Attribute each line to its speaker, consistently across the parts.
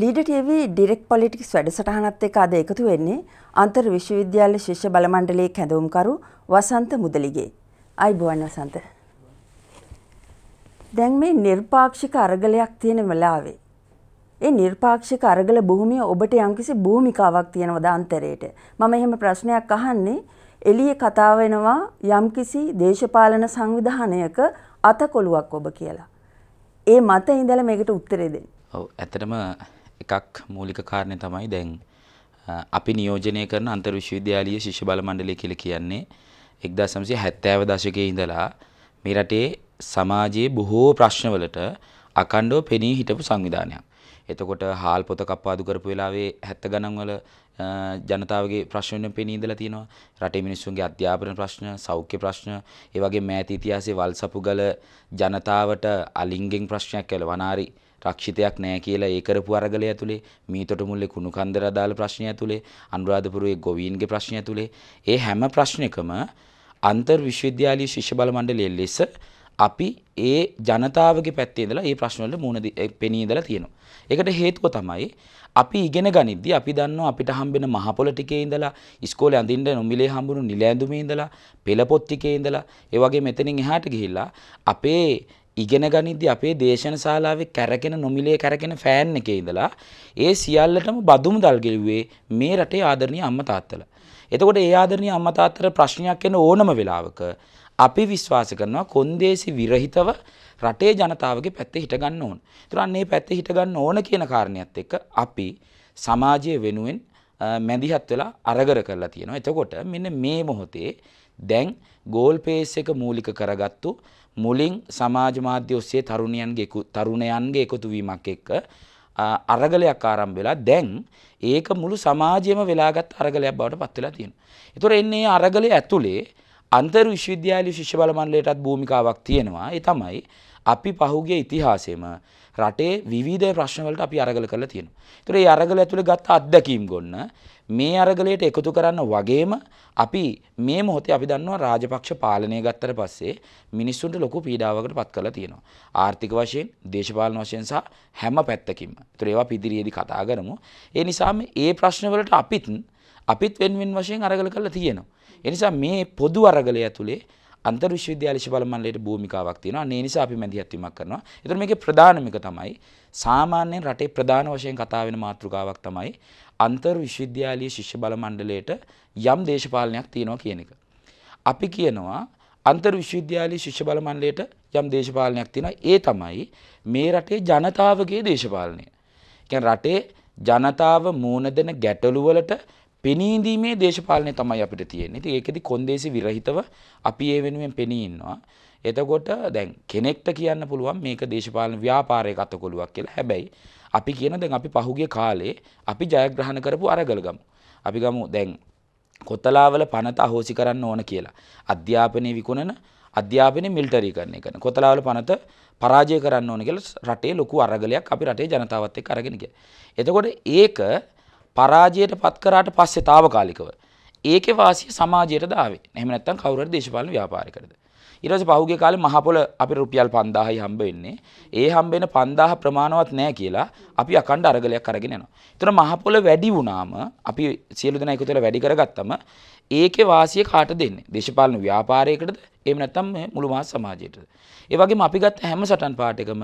Speaker 1: ලීඩටව direct politics වැඩසටහනත් එක අද එකතු වෙන්නේ අන්තර් විශ්වවිද්‍යාල ශිෂ්‍ය බලමණ්ඩලයේ කැඳවුම්කරු වසන්ත මුදලිගේ. අයි බුවන් වසන්ත. දැන් මේ නිර්පාක්ෂික අරගලයක් තියෙන වෙලාවේ. ඒ නිර්පාක්ෂික අරගල භූමිය ඔබට යම්කිසි භූමිකාවක් තියෙනවද අන්තරයට. මම එහෙම ප්‍රශ්නයක් අහන්නේ එළිය කතා වෙනවා යම්කිසි දේශපාලන සංවිධානයක අතකොළුවක් ඔබ කියලා. ඒ මත ඉඳලා මේකට උත්තරේ දෙන්න.
Speaker 2: ඔව් ඇත්තටම එකක් මූලික කාරණය තමයි දැන් අපි නියෝජනය කරන අන්තර් විශ්වවිද්‍යාලීය ශිෂ්‍ය බල මණ්ඩලය කියලා කියන්නේ 1970 දශකයේ ඉඳලා මේ රටේ සමාජයේ බොහෝ ප්‍රශ්නවලට අකණ්ඩව පෙනී හිටපු සංවිධානයක්. එතකොට හාල් පොත කප්පාදු කරපු වෙලාවේ 70 ගණන් වල ජනතාවගේ ප්‍රශ්න වෙන පෙනී ඉඳලා තියෙනවා. රටේ මිනිස්සුන්ගේ අධ්‍යාපන ප්‍රශ්න, සෞඛ්‍ය ප්‍රශ්න, ඒ වගේ මෑත ඉතිහාසයේ වල්සපුගල ජනතාවට අලිංගෙන් ප්‍රශ්නයක් කියලා වනාරි රක්ෂිතයක් නෑ කියලා ඒ කරපු අරගලය ඇතුලේ මීතොට මුල්ලේ කුණු කන්දර අදාළ ප්‍රශ්නය ඇතුලේ අනුරාධපුරයේ ගොවීන්ගේ ප්‍රශ්නය ඇතුලේ ඒ හැම ප්‍රශ්නයකම අන්තර් විශ්වවිද්‍යාලීය ශිෂ්‍ය බල මණ්ඩලය ලෙස අපි ඒ ජනතාවගේ පැත්තේ ඉඳලා මේ ප්‍රශ්නවලට මුහුණ පෙනී ඉඳලා තියෙනවා. ඒකට හේතුව තමයි අපි ඉගෙන ගනිද්දී අපි දන්නවා අපිට හම්බෙන මහ පොළ ටිකේ ඉඳලා ඉස්කෝලේ අඳින්න නොමිලේ හම්බුණු නිලැඳුමේ ඉඳලා පෙළ පොත් ටිකේ ඉඳලා ඒ වගේ මෙතනින් එහාට ගිහිල්ලා අපේ ඉගෙන ගනිද්දි අපේ දේශන ශාලාවේ කැරගෙන නොමිලේ කැරගෙන ෆෑන් එකේ ඉඳලා ඒ සියල්ලටම බදුම දල් ගෙව්වේ මේ රටේ ආදරණීය අම්මා තාත්තලා. එතකොට ඒ ආදරණීය අම්මා තාත්තලා ප්‍රශ්නයක් එන ඕනම වෙලාවක අපි විශ්වාස කරනවා කොන්දේසි විරහිතව රටේ ජනතාවගේ පැත්තේ හිට ගන්න ඕන. ඒතර අන්න මේ පැත්තේ හිට ගන්න ඕන කියන කාරණියත් එක්ක අපි සමාජය වෙනුවෙන් මැදිහත් වෙලා අරගර කරලා තියෙනවා. එතකොට මෙන්න මේ මොහොතේ දැන් ගෝල් පේස් එක මූලික කරගත්තු මුලින් සමාජ මාධ්‍ය ඔස්සේ තරුණයන්ගේ තරුණයන්ගේ එකතුවීමක් එක්ක අරගලයක් ආරම්භ වෙලා දැන් ඒක මුළු සමාජයම වෙලාගත් අරගලයක් බවට පත් වෙලා තියෙනවා. ඒතොර එන්නේ අරගලය ඇතුලේ අන්තර් විශ්වවිද්‍යාලීය ශිෂ්‍ය බල මණ්ඩලයටත් භූමිකාවක් තියෙනවා. ඒ තමයි අපි පහුගිය ඉතිහාසෙම රටේ විවිධ ප්‍රශ්නවලට අපි අරගල කරලා තියෙනවා. ඒතොර මේ අරගල ඇතුලේ ගත්ත අත්දැකීම් ගොන්න මේ අරගලයට එකතු කරන්න වගේම අපි මේ මොහොතේ අපි දන්නවා රාජපක්ෂ පාලනය ගත්තට පස්සේ මිනිස්සුන්ට ලොකු පීඩාවකට පත් කරලා තියෙනවා. ආර්ථික වශයෙන්, දේශපාලන වශයෙන් සහ හැම පැත්තකින්ම. ඒතර ඒවා පිදිරියේදී කතා කරමු. ඒ නිසා මේ ප්‍රශ්නවලට අපිත් අපිත් වෙන්වෙන් වශයෙන් අරගල කරලා තියෙනවා. ඒ නිසා මේ පොදු අරගලය ඇතුලේ අන්තර් විශ්වවිද්‍යාල ශිපල මණ්ඩලයට භූමිකාවක් තියෙනවා. ඒ නිසා අපි මැදිහත් වීමක් කරනවා. ඒතර මේකේ ප්‍රධානම එක තමයි සාමාන්‍යයෙන් රටේ ප්‍රධාන වශයෙන් කතා වෙන මාතෘකාවක් තමයි අන්තර් විශ්වවිද්‍යාලීය ශිෂ්‍ය බල මණ්ඩලයට යම් දේශපාලනයක් තියෙනවා කියන එක. අපි කියනවා අන්තර් විශ්වවිද්‍යාලීය ශිෂ්‍ය බල මණ්ඩලයට යම් දේශපාලනයක් තියෙනවා ඒ තමයි මේ රටේ ජනතාවගේ දේශපාලනය. කියන්නේ රටේ ජනතාව මූණ දෙන ගැටලු වලට පෙනීදීමේ දේශපාලනය තමයි අපිට තියෙන්නේ. ඉතින් ඒකෙදි කොන්දේසි විරහිතව අපි ඒ වෙනුවෙන් පෙනී ඉන්නවා. එතකොට දැන් කෙනෙක්ට කියන්න පුළුවන් මේක දේශපාලන ව්‍යාපාරයක අතකොලුවක් කියලා. හැබැයි අපි කියන දැන් අපි පහුගිය කාලේ අපි ජයග්‍රහණ කරපු අරගල ගමු. අපි ගමු දැන් කොතලාවල පනත අහෝසි කරන්න ඕන කියලා. අධ්‍යාපනය විකුණන අධ්‍යාපනය මිල්ටරී කරන එක. කොතලාවල පනත පරාජය කරන්න ඕන කියලා රටේ ලොකු අරගලයක් අපි රටේ ජනතාවත් එක්ක අරගෙන ගියා. එතකොට ඒක පරාජයට පත් කරාට පස්සේ తాවකාලිකව ඒකේ වාසිය සමාජයට දාවේ. එහෙම නැත්නම් කවුරු හරි දේශපාලන ව්‍යාපාරිකයකට. ඊට පහුගේ කාලේ මහපොළ අපිට රුපියල් 5000යි හම්බ වෙන්නේ. ඒ හම්බෙන 5000 ප්‍රමාණවත් නැහැ කියලා අපි අකණ්ඩ අරගලයක් අරගෙන යනවා. ඒතර මහපොළ වැඩි වුණාම අපි සියලු දෙනා එකතු වෙලා වැඩි කරගත්තම ඒකේ වාසිය කාට දෙන්නේ? දේශපාලන ව්‍යාපාරයකටද? එහෙම නැත්නම් මුළු මාස සමාජයටද? ඒ වගේම අපි ගත්ත හැම සටන් පාඩකම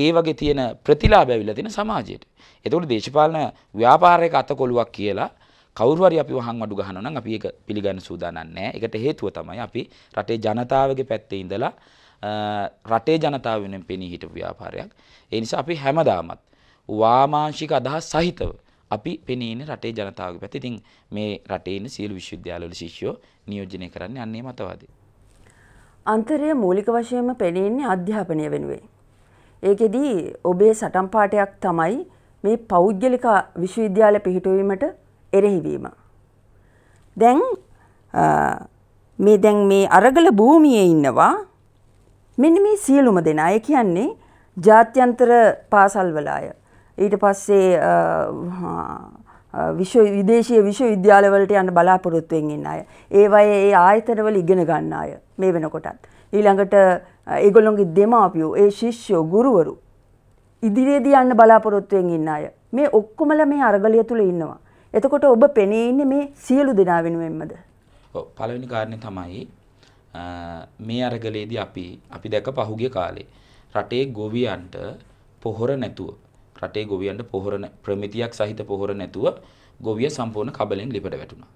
Speaker 2: ඒ වගේ තියෙන ප්‍රතිලාභ ඇවිල්ලා තියෙන සමාජයට. ඒතකොට දේශපාලන ව්‍යාපාරයක අතකොලුවක් කියලා කවුරු හරි අපිව හංවඩු ගහනවා නම් අපි ඒක පිළිගන්න සූදානම් නැහැ. ඒකට හේතුව තමයි අපි රටේ ජනතාවගේ පැත්තේ ඉඳලා රටේ ජනතාව වෙනුවෙන් පෙනී හිටපු ව්‍යාපාරයක්. ඒ නිසා අපි හැමදාමත් වාමාංශික අදහස් සහිතව අපි පෙනී ඉන්නේ රටේ ජනතාවගේ පැත්තේ. ඉතින් මේ රටේ ඉන්න සියලු විශ්වවිද්‍යාලවල ශිෂ්‍යෝ නියෝජනය කරන්නේ අන්නේ මතවාදී.
Speaker 1: අන්තරය මූලික වශයෙන්ම පෙනීන්නේ අධ්‍යාපනය වෙනුවෙන්. ඒකෙදී ඔබේ සටන් පාඩයක් තමයි මේ පෞද්ගලික විශ්වවිද්‍යාල පිහිටුවීමට එරෙහිවීම. දැන් මේ දැන් මේ අරගල භූමියේ ඉන්නවා මෙන්න මේ සියලුම දෙනා. ඒ කියන්නේ ජාත්‍යන්තර පාසල්වල අය. ඊට පස්සේ විශ්ව විදේශීය විශ්වවිද්‍යාලවලට යන්න බලාපොරොත්තු වෙන අය. ඒවයේ ඒ ආයතනවල ඉගෙන ගන්න අය මේ වෙනකොටත්. ඊළඟට ඒගොල්ලොන්ගේ දෙමාපියෝ, ඒ ශිෂ්‍යෝ, ගුරුවරු ඉදිරියේදී යන්න බලාපොරොත්තු වෙන අය. මේ ඔක්කොමල මේ අරගලිය තුල ඉන්නවා. එතකොට ඔබ පෙනී ඉන්නේ මේ සියලු දෙනා වෙනුවෙන්මද?
Speaker 2: ඔව් පළවෙනි කාරණේ තමයි මේ අරගලේදී අපි අපි දැක පහුගිය කාලේ රටේ ගොවියන්ට පොහොර නැතුව රටේ ගොවියන්ට පොහොර ප්‍රමිතියක් සහිත පොහොර නැතුව ගොවිය සම්පූර්ණ කබලෙන් ලිපට වැටුණා.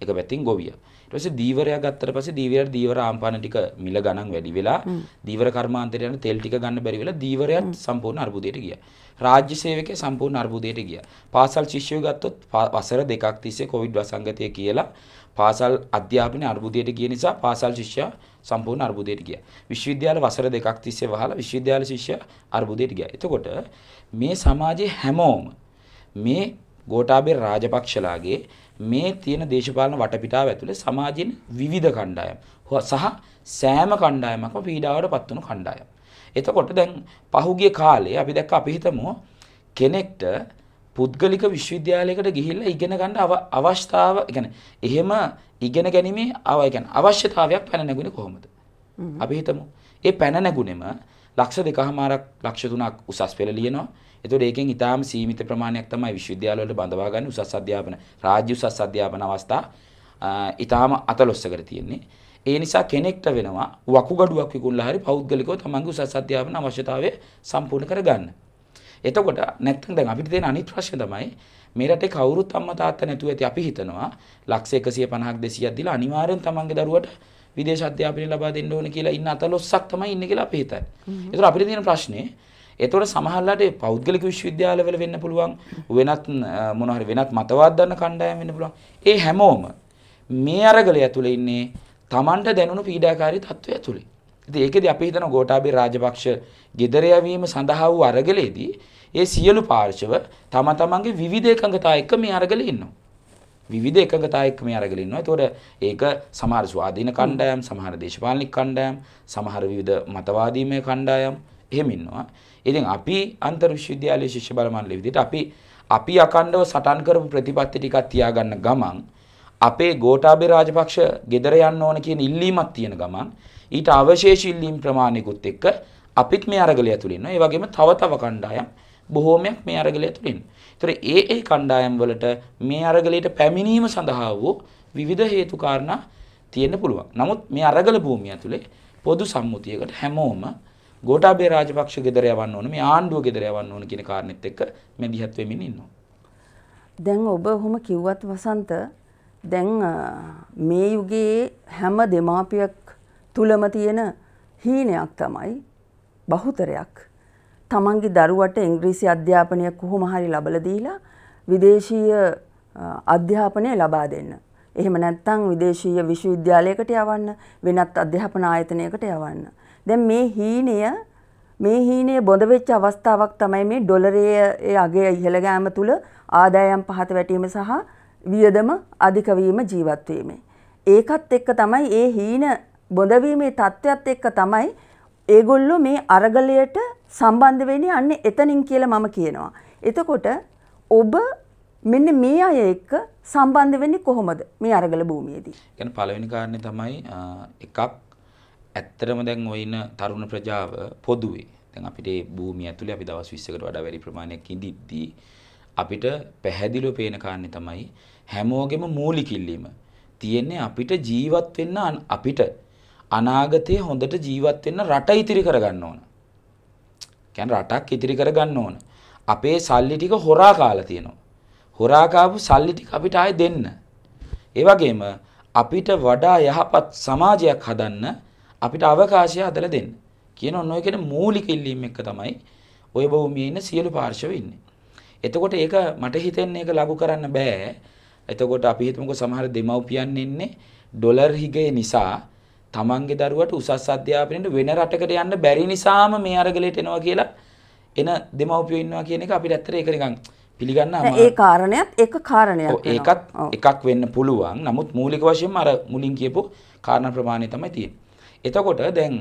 Speaker 2: එක පැත්තින් ගොවිය. ඊට පස්සේ දීවරයා ගත්තට පස්සේ දීවරයාට දීවර ආම්පාන ටික මිල ගණන් වැඩි වෙලා දීවර කර්මාන්තයට යන තෙල් ටික ගන්න බැරි වෙලා දීවරයාත් සම්පූර්ණ අර්බුදයට ගියා. රාජ්‍ය සේවකය සම්පූර්ණ අර්බුදයට ගියා. පාසල් ශිෂ්‍යයෝ ගත්තොත් වසර දෙකක් තිස්සේ කොවිඩ් වසංගතය කියලා පාසල් අධ්‍යාපනය අර්බුදයට ගිය නිසා පාසල් ශිෂ්‍යයා සම්පූර්ණ අර්බුදයට ගියා. විශ්වවිද්‍යාල වසර දෙකක් තිස්සේ වහලා විශ්වවිද්‍යාල ශිෂ්‍යයා අර්බුදයට ගියා. එතකොට මේ සමාජයේ හැමෝම මේ ගෝඨාභය රාජපක්ෂලාගේ මේ තියෙන දේශපාලන වටපිටාව ඇතුලේ සමාජයෙන් විවිධ කණ්ඩායම් සහ සෑම කණ්ඩායමක්ම පීඩාවට පත් වුණු කණ්ඩායම්. එතකොට දැන් පහුගිය කාලේ අපි දැක්ක අපි හිතමු කෙනෙක්ට පුද්ගලික විශ්වවිද්‍යාලයකට ගිහිල්ලා ඉගෙන ගන්න අවස්ථාව يعني එහෙම ඉගෙන ගැනීමේ අව يعني අවශ්‍යතාවයක් පැන නැගුණේ කොහොමද? අපි හිතමු. ඒ පැන නැගුණෙම ලක්ෂ 2කමාරක් ලක්ෂ 3ක් උසස් පෙළ ලියනවා. එතකොට ඒකෙන් ඊටාම සීමිත ප්‍රමාණයක් තමයි විශ්වවිද්‍යාලවල බඳවා ගන්න උසස් අධ්‍යාපන රාජ්‍ය උසස් අධ්‍යාපන අවස්ථා ඊටාම අතලොස්සකට තියෙන්නේ. ඒ නිසා කෙනෙක්ට වෙනවා වකුගඩුවක් විකුණලා හරි පෞද්ගලිකව තමන්ගේ උසස් අධ්‍යාපන අවශ්‍යතාවය සම්පූර්ණ කරගන්න. එතකොට නැත්නම් දැන් අපිට තියෙන අනිත් ප්‍රශ්නේ තමයි මේ රටේ කවුරුත් අම්මා තාත්තා නැතුව ඇති අපි හිතනවා ලක්ෂ 150ක් 200ක් දීලා අනිවාර්යෙන් තමන්ගේ දරුවට විදේශ අධ්‍යාපනය ලබා දෙන්න ඕන කියලා ඉන්න අතලොස්සක් තමයි ඉන්නේ කියලා අපි හිතන්නේ. ඒතර අපිට තියෙන ප්‍රශ්නේ එතකොට සමහරලාට පෞද්ගලික විශ්වවිද්‍යාලවල වෙන්න පුළුවන් වෙනත් මොන හරි වෙනත් මතවාද දන්න කණ්ඩායම් වෙන්න පුළුවන් ඒ හැමෝම මේ අරගලය ඇතුලේ ඉන්නේ Tamanට දැනුණු පීඩාකාරී තත්ත්වය ඇතුලේ ඉතින් ඒකෙදි අපි හිතන ගෝඨාභය රාජපක්ෂ ගෙදර යවීම සඳහා වූ අරගලයේදී ඒ සියලු පාර්ශව තම තමන්ගේ විවිධ එකඟතා එක්ක මේ අරගලේ ඉන්නවා විධ එකගතා එක් මේ අරගල ඉන්නවා තොට ඒක සමහර ස්වාධීන කණ්ඩායම් සමහර දේශපාලික කණ්ඩායම් සමහර විවිධ මතවාදීමය කණ්ඩායම් එහෙමින්නවා ඉතින් අපි අන්තර් විශ්වවිද්‍යාලයේ ශිෂ්‍ය බල මණ්ඩල විදිහට අපි අපි අකණ්ඩව සටන් කරපු ප්‍රතිපත්ති ටිකක් තියාගන්න ගමන් අපේ ගෝඨාභය රාජපක්ෂ ගෙදර යන්න ඕන කියන ඉල්ලීමක් තියෙන ගමන් ඊට අවශේෂ ඉල්ලීම් ප්‍රමාණයකුත් එක්ක අපිත් මේ අරගලය ඇතුළේ ඉන්නවා. ඒ වගේම තව තව කණ්ඩායම් බොහෝමයක් මේ අරගලය ඇතුළේ ඉන්නවා. ඒතර ඒ ඒ කණ්ඩායම් වලට මේ අරගලයට පැමිණීම සඳහා වූ විවිධ හේතු කාරණා තියෙන්න පුළුවන්. නමුත් මේ අරගල භූමිය ඇතුලේ පොදු සම්මුතියකට හැමෝම ගෝඨාභය රාජපක්ෂ ගෙදර යවන්න ඕන මේ ආණ්ඩුව ගෙදර යවන්න ඕන කියන කාරණෙත් එක්ක මැදිහත් වෙමින් ඉන්නවා.
Speaker 1: දැන් ඔබ ඔහොම කිව්වත් වසන්ත දැන් මේ යුගයේ හැම දෙමාපියක් තුලම තියෙන හීනයක් තමයි බහුතරයක් තමන්ගේ දරුවට ඉංග්‍රීසි අධ්‍යාපනය කොහොම හරි ලබලා දීලා විදේශීය අධ්‍යාපනය ලබා දෙන්න. එහෙම නැත්නම් විදේශීය විශ්වවිද්‍යාලයකට යවන්න වෙනත් අධ්‍යාපන ආයතනයකට යවන්න. දැන් මේ හීනය මේ හීනය බොඳ වෙච්ච අවස්ථාවක් තමයි මේ ඩොලරයේ අගය ඉහළ ගෑම තුල ආදායම් පහත වැටීම සහ වියදම අධික වීම ජීවත් වීම. ඒකත් එක්ක තමයි මේ හීන බොඳ වීමේ தත්වයක් එක්ක තමයි ඒගොල්ලෝ මේ අරගලයට සම්බන්ධ වෙන්නේ අන්නේ එතනින් කියලා මම කියනවා. එතකොට ඔබ මෙන්න මේ අය එක්ක සම්බන්ධ වෙන්නේ කොහොමද මේ අරගල භූමියේදී?
Speaker 2: කියන්නේ පළවෙනි කාරණේ තමයි එකක් ඇත්තටම දැන් ඔයින තරුණ ප්‍රජාව පොදුවේ දැන් අපිට භූමිය ඇතුලේ අපි දවස් 20කට වඩා වැඩි ප්‍රමාණයක් ඉඳිද්දී අපිට පැහැදිලිව පේන කාරණේ තමයි හැමෝගෙම මූලික ඉල්ලීම තියෙන්නේ අපිට ජීවත් වෙන්න අපිට අනාගතයේ හොඳට ජීවත් වෙන්න රට ඉතිරි කරගන්න ඕන. කියන්නේ රටක් ඉතිරි කරගන්න ඕන. අපේ සල්ලි ටික හොරා කාලා තියෙනවා. හොරා කාපු සල්ලි ටික අපිට ආයෙ දෙන්න. ඒ වගේම අපිට වඩා යහපත් සමාජයක් හදන්න අපිට අවකාශය හදලා දෙන්න. කියන ඔන්න ඔය කියන මූලික ඉල්ලීම් එක තමයි ඔය භූමියේ ඉන්න සියලු පාර්ශව ඉන්නේ. එතකොට ඒක මට හිතෙන්නේ ඒක ලඟු කරන්න බෑ. එතකොට අපි හිතමුකෝ සමහර දෙමව්පියන් ඉන්නේ ඩොලර් හිගය නිසා තමන්ගේ දරුවට උසස් අධ්‍යාපනයට වෙන රටකට යන්න බැරි නිසාම මේ අරගලයට එනවා කියලා එන දෙමව්පියෝ ඉන්නවා කියන එක අපිට ඇත්තට ඒක නිකන් පිළිගන්න ඒ
Speaker 1: කාරණයක් එක කාරණයක්
Speaker 2: ඒකත් එකක් වෙන්න පුළුවන් නමුත් මූලික වශයෙන්ම අර මුලින් කියපු කාරණා ප්‍රමාණය තමයි තියෙන්නේ එතකොට දැන්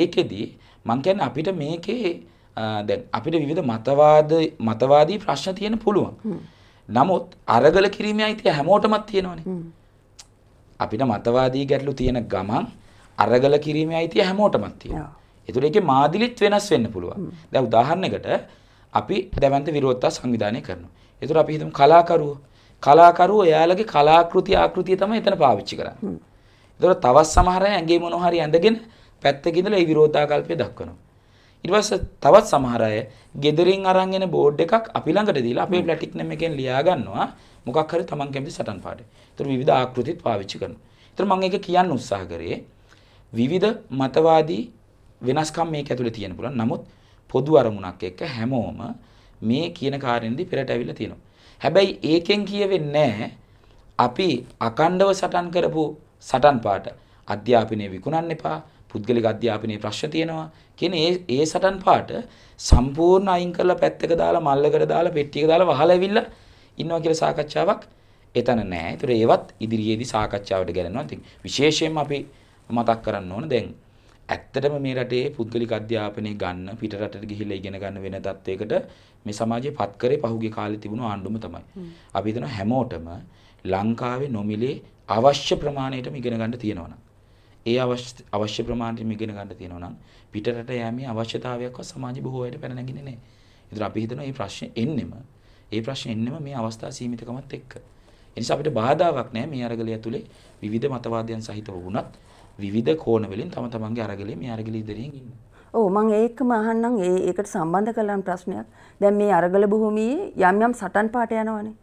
Speaker 2: ඒකෙදි මං කියන්නේ අපිට මේකේ දැන් අපිට විවිධ මතවාද මතවාදී ප්‍රශ්න තියෙන පුළුවන්. නමුත් අරගල කිරීමේ අයිතිය හැමෝටමත් තියෙනවනේ. අපිට මතවාදී ගැටලු තියෙන ගමන් අරගල කිරීමේ අයිතිය හැමෝටමත් තියෙනවා. ඒතර ඒකේ මාදිලිත් වෙනස් වෙන්න පුළුවන්. දැන් උදාහරණයකට අපි දැවන්ත විරෝධතා සංවිධානය කරනවා. ඒතර අපි හිතමු කලාකරුවෝ කලාකරුවෝ එයාලගේ කලාකෘති ආකෘතිය තමයි එතන පාවිච්චි කරන්නේ. එතකොට තවත් සමහර අය ඇඟේ මොනවා හරි ඇඳගෙන පැත්තක ඉඳලා ඒ විරෝධාකල්පය දක්වනවා. ඊට පස්සේ තවත් සමහර අය gederin අරන් එන බෝඩ් එකක් අපි ළඟට දීලා අපේ ප්ලැටිනම් එකෙන් ලියා ගන්නවා මොකක් හරි Taman කැමති සටන් පාඩේ. ඒතර විවිධ ආකෘතිත් පාවිච්චි කරනවා. ඒතර මම ඒක කියන්න උත්සාහ කරේ විවිධ මතවාදී වෙනස්කම් මේක ඇතුලේ තියෙන පුළුවන්. නමුත් පොදු අරමුණක් එක්ක හැමෝම මේ කියන කාරණේදී පෙරට ඇවිල්ලා තියෙනවා. හැබැයි ඒකෙන් කියවෙන්නේ අපි අකණ්ඩව සටන් කරපු සටන් පාට අධ්‍යාපනය විකුණන්න එපා පුද්ගලික අධ්‍යාපනයේ ප්‍රශ්න තියෙනවා කියන ඒ ඒ සටන් පාට සම්පූර්ණ අයින් කරලා පැත්තක දාලා මල්ලකට දාලා පෙට්ටියක දාලා වහලා ඇවිල්ලා ඉන්නවා කියලා සාකච්ඡාවක් එතන නෑ. ඒතර ඒවත් ඉදිරියේදී සාකච්ඡාවට ගැලනවා. ඉතින් විශේෂයෙන්ම අපි මතක් කරන්න ඕන දැන් ඇත්තටම මේ රටේ පුද්ගලික අධ්‍යාපනය ගන්න පිට රටට ගිහිල්ලා ඉගෙන ගන්න වෙන තත්වයකට මේ සමාජයේ පත් කරේ පහුගිය කාලේ තිබුණු ආණ්ඩුවම තමයි. අපි හිතනවා හැමෝටම ලංකාවේ නොමිලේ අවශ්‍ය ප්‍රමාණයටම ඉගෙන ගන්න තියෙනවා ඒ අවශ්‍ය අවශ්‍ය ප්‍රමාණයටම ඉගෙන ගන්න තියෙනවා නම් පිටරට යෑමේ අවශ්‍යතාවයක්වත් සමාජ බොහෝ අයට පැන නැගින්නේ නැහැ. ඒතර අපි හිතනවා මේ ප්‍රශ්නේ එන්නෙම ඒ ප්‍රශ්නේ එන්නෙම මේ අවස්ථා සීමිතකමත් එක්ක. ඒ නිසා අපිට බාධාවක් නැහැ මේ අරගලය ඇතුලේ විවිධ මතවාදයන් සහිතව වුණත් විවිධ කෝණ වලින් තම තමන්ගේ අරගලයේ මේ අරගලයේ ඉදිරියෙන් ඉන්න.
Speaker 1: ඔව් මම ඒකම අහන්නම් ඒකට සම්බන්ධ කළාම් ප්‍රශ්නයක්. දැන් මේ අරගල භූමියේ යම් යම් සටන් පාට යනවනේ.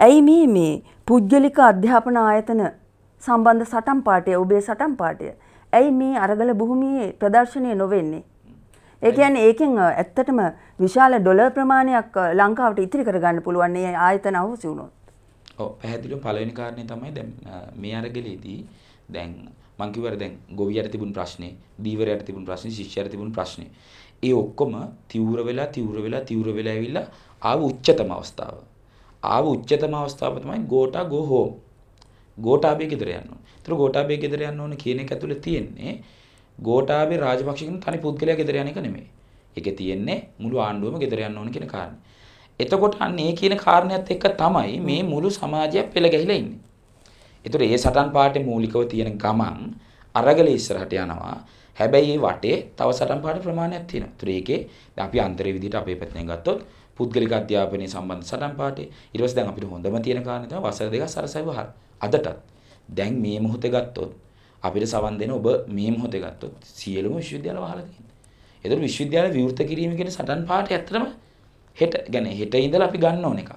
Speaker 2: ඇයි මේ මේ
Speaker 1: පුද්ගලික අධ්‍යාපන ආයතන සම්බන්ධ සටන් පාඨය ඔබේ සටන් පාඨය ඇයි මේ අරගල භූමියේ ප්‍රදර්ශනය නොවෙන්නේ ඒ කියන්නේ ඒකෙන් ඇත්තටම විශාල ඩොලර් ප්‍රමාණයක් ලංකාවට ඉතිරි කරගන්න පුළුවන් මේ ආයතන අහුසි වුණොත්
Speaker 2: ඔව් පැහැදිලිව පළවෙනි කාරණේ තමයි දැන් මේ අරගලයේදී දැන් මං කිව්වර දැන් ගොවියට තිබුණු ප්‍රශ්නේ දීවරයට තිබුණු ප්‍රශ්නේ ශිෂ්‍යයට තිබුණු ප්‍රශ්නේ ඒ ඔක්කොම තීව්‍ර වෙලා තීව්‍ර වෙලා තීව්‍ර වෙලා ඇවිල්ලා ආව උච්චතම අවස්ථාව ආව උච්චතම අවස්ථාව තමයි ගෝටා ගෝ හෝම්. ගෝටාබේ ගෙදර යන්න ඕනේ. ඒතර ගෝටාබේ ගෙදර යන්න ඕනේ කියන එක ඇතුලේ තියෙන්නේ ගෝටාබේ රාජපක්ෂ කියන තනි පුද්ගලයා ගෙදර යන එක නෙමෙයි. ඒකේ තියෙන්නේ මුළු ආණ්ඩුවම ගෙදර යන්න ඕනේ කියන කාරණේ. එතකොට අන්න ඒ කියන කාරණයත් එක්ක තමයි මේ මුළු සමාජය පෙළ ගැහිලා ඉන්නේ. ඒතර ඒ සටන් පාඩේ මූලිකව තියෙන ගමන් අරගල ඉස්සරහට යනවා. හැබැයි ඒ වටේ තව සටන් පාඩ ප්‍රමාණයක් තියෙනවා. ඒතර ඒකේ අපි අන්තරේ විදිහට අපේ පැත්තෙන් ගත්තොත් පුද්ගලික අධ්‍යාපනයේ සම්බන්ධ සටන් පාඩේ ඊට පස්සේ දැන් අපිට හොඳම තියෙන කාරණේ තමයි වසර දෙකක් සරසවි වහල් අදටත් දැන් මේ මොහොතේ ගත්තොත් අපිට සවන් දෙන ඔබ මේ මොහොතේ ගත්තොත් සියලුම විශ්වවිද්‍යාල වහලා තියෙනවා ඒතර විශ්වවිද්‍යාල විවෘත කිරීම කියන සටන් පාඩේ ඇත්තටම හෙට يعني හෙට ඉඳලා අපි ගන්න ඕන එකක්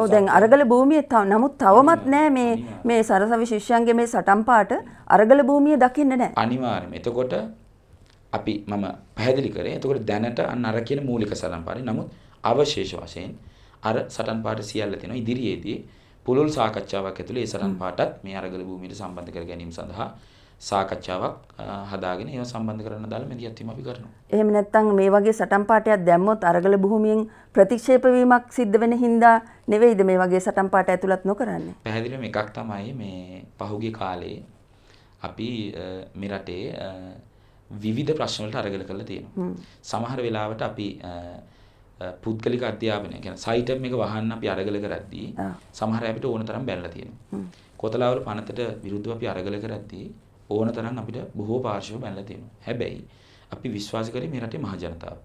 Speaker 1: ඔව් දැන් අරගල භූමිය නමුත් තවමත් නෑ මේ මේ සරසවි ශිෂ්‍යයන්ගේ මේ සටන් පාට අරගල භූමිය දකින්න නෑ
Speaker 2: අනිවාර්යයෙන්ම එතකොට අපි මම පැහැදිලි කරේ එතකොට දැනට අන්න අර කියන මූලික සටන් පාඩේ නමුත් අවශේෂ වශයෙන් අර සටන් පාට සියල්ල තියෙනවා ඉදිරියේදී පුළුල් සාකච්ඡාවක් ඇතුළේ ඒ සටන් පාටත් මේ අරගල භූමියට සම්බන්ධ කර ගැනීම සඳහා සාකච්ඡාවක් හදාගෙන ඒව සම්බන්ධ කරන දාලා මැදිහත් වීම අපි කරනවා.
Speaker 1: එහෙම නැත්නම් මේ වගේ සටන් පාටයක් දැම්මොත් අරගල භූමියෙන් ප්‍රතික්ෂේප වීමක් සිද්ධ වෙන හින්දා නෙවෙයිද මේ වගේ සටන් පාට ඇතුළත් නොකරන්නේ.
Speaker 2: පැහැදිලිවම එකක් තමයි මේ පහුගිය කාලේ අපි මේ රටේ විවිධ ප්‍රශ්න වලට අරගල කරලා තියෙනවා. සමහර වෙලාවට අපි පුද්ගලික අධ්‍යාපනය කියන්නේ සයිටම් එක වහන්න අපි අරගල කරද්දී සමහර අපිට ඕන තරම් බැලලා තියෙනවා. කොතලාවල පනතට විරුද්ධව අපි අරගල කරද්දී ඕන තරම් අපිට බොහෝ පාර්ශ්ව බැලලා තියෙනවා. හැබැයි අපි විශ්වාස කරේ මේ රටේ මහ ජනතාව.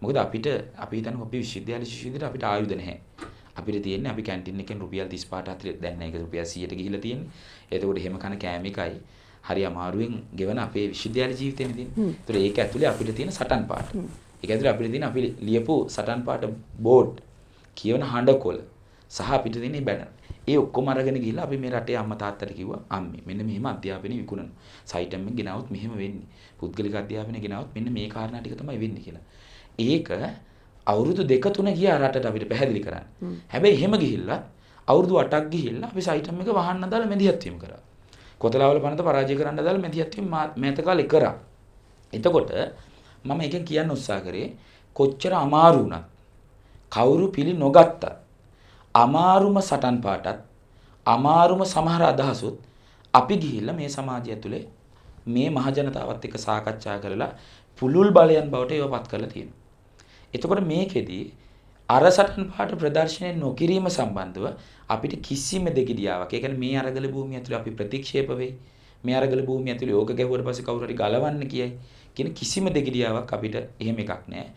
Speaker 2: මොකද අපිට අපි හිතන අපි විශ්වවිද්‍යාල ශිෂ්‍යයෙකුට අපිට ආයුධ නැහැ. අපිට තියෙන්නේ අපි කැන්ටින් එකෙන් රුපියල් 35 40 දැන් ඒක රුපියල් 100ට ගිහිලා තියෙන්නේ. එතකොට එහෙම කන කෑම එකයි හරි අමාරුවෙන් ගෙවන අපේ විශ්වවිද්‍යාල ජීවිතේනේ තියෙන්නේ. ඒතර ඒක ඇතුලේ අපිට තියෙන සටන් පාට. ඒක ඇතුලේ අපිට තියෙන අපි ලියපු සටන් පාට බෝඩ් කියවන හඬකොල සහ අපිට තියෙන බැනර්. ඒ ඔක්කොම අරගෙන ගිහිල්ලා අපි මේ රටේ අම්මා තාත්තට කිව්වා අම්මේ මෙන්න මෙහෙම අධ්‍යාපනය විකුණනවා. සයිටම් එක ගෙනාවොත් මෙහෙම වෙන්නේ. පුද්ගලික අධ්‍යාපනය ගෙනාවොත් මෙන්න මේ කාරණා ටික තමයි වෙන්නේ කියලා. ඒක අවුරුදු දෙක තුන ගියා රටට අපිට පැහැදිලි කරන්න. හැබැයි එහෙම ගිහිල්ලා අවුරුදු 8ක් ගිහිල්ලා අපි සයිටම් එක වහන්න දාලා මැදිහත් වීම කරා. කොතලාවල පනත පරාජය කරන්න දාලා මැදිහත් වීම මෑත කාලේ කරා. එතකොට මම එකෙන් කියන්න උත්සාහ කරේ කොච්චර අමාරු වුණත් කවුරු පිළි නොගත්තත් අමාරුම සටන් පාටත් අමාරුම සමහර අදහසුත් අපි ගිහිල්ලා මේ සමාජය තුලේ මේ මහජනතාවත් එක්ක සාකච්ඡා කරලා පුළුල් බලයන් බවට ඒවපත් කරලා තියෙනවා. එතකොට මේකෙදි අර සටන් පාට ප්‍රදර්ශනය නොකිරීම සම්බන්ධව අපිට කිසිම දෙකිඩියාවක්. ඒ කියන්නේ මේ අරගල භූමිය ඇතුළේ අපි ප්‍රතික්ෂේප වෙයි. මේ අරගල භූමිය ඇතුළේ ඕක ගැහුවට පස්සේ කවුරු හරි ගලවන්න කියයි. කියන කිසිම දෙගිඩියාවක් අපිට එහෙම එකක් නැහැ.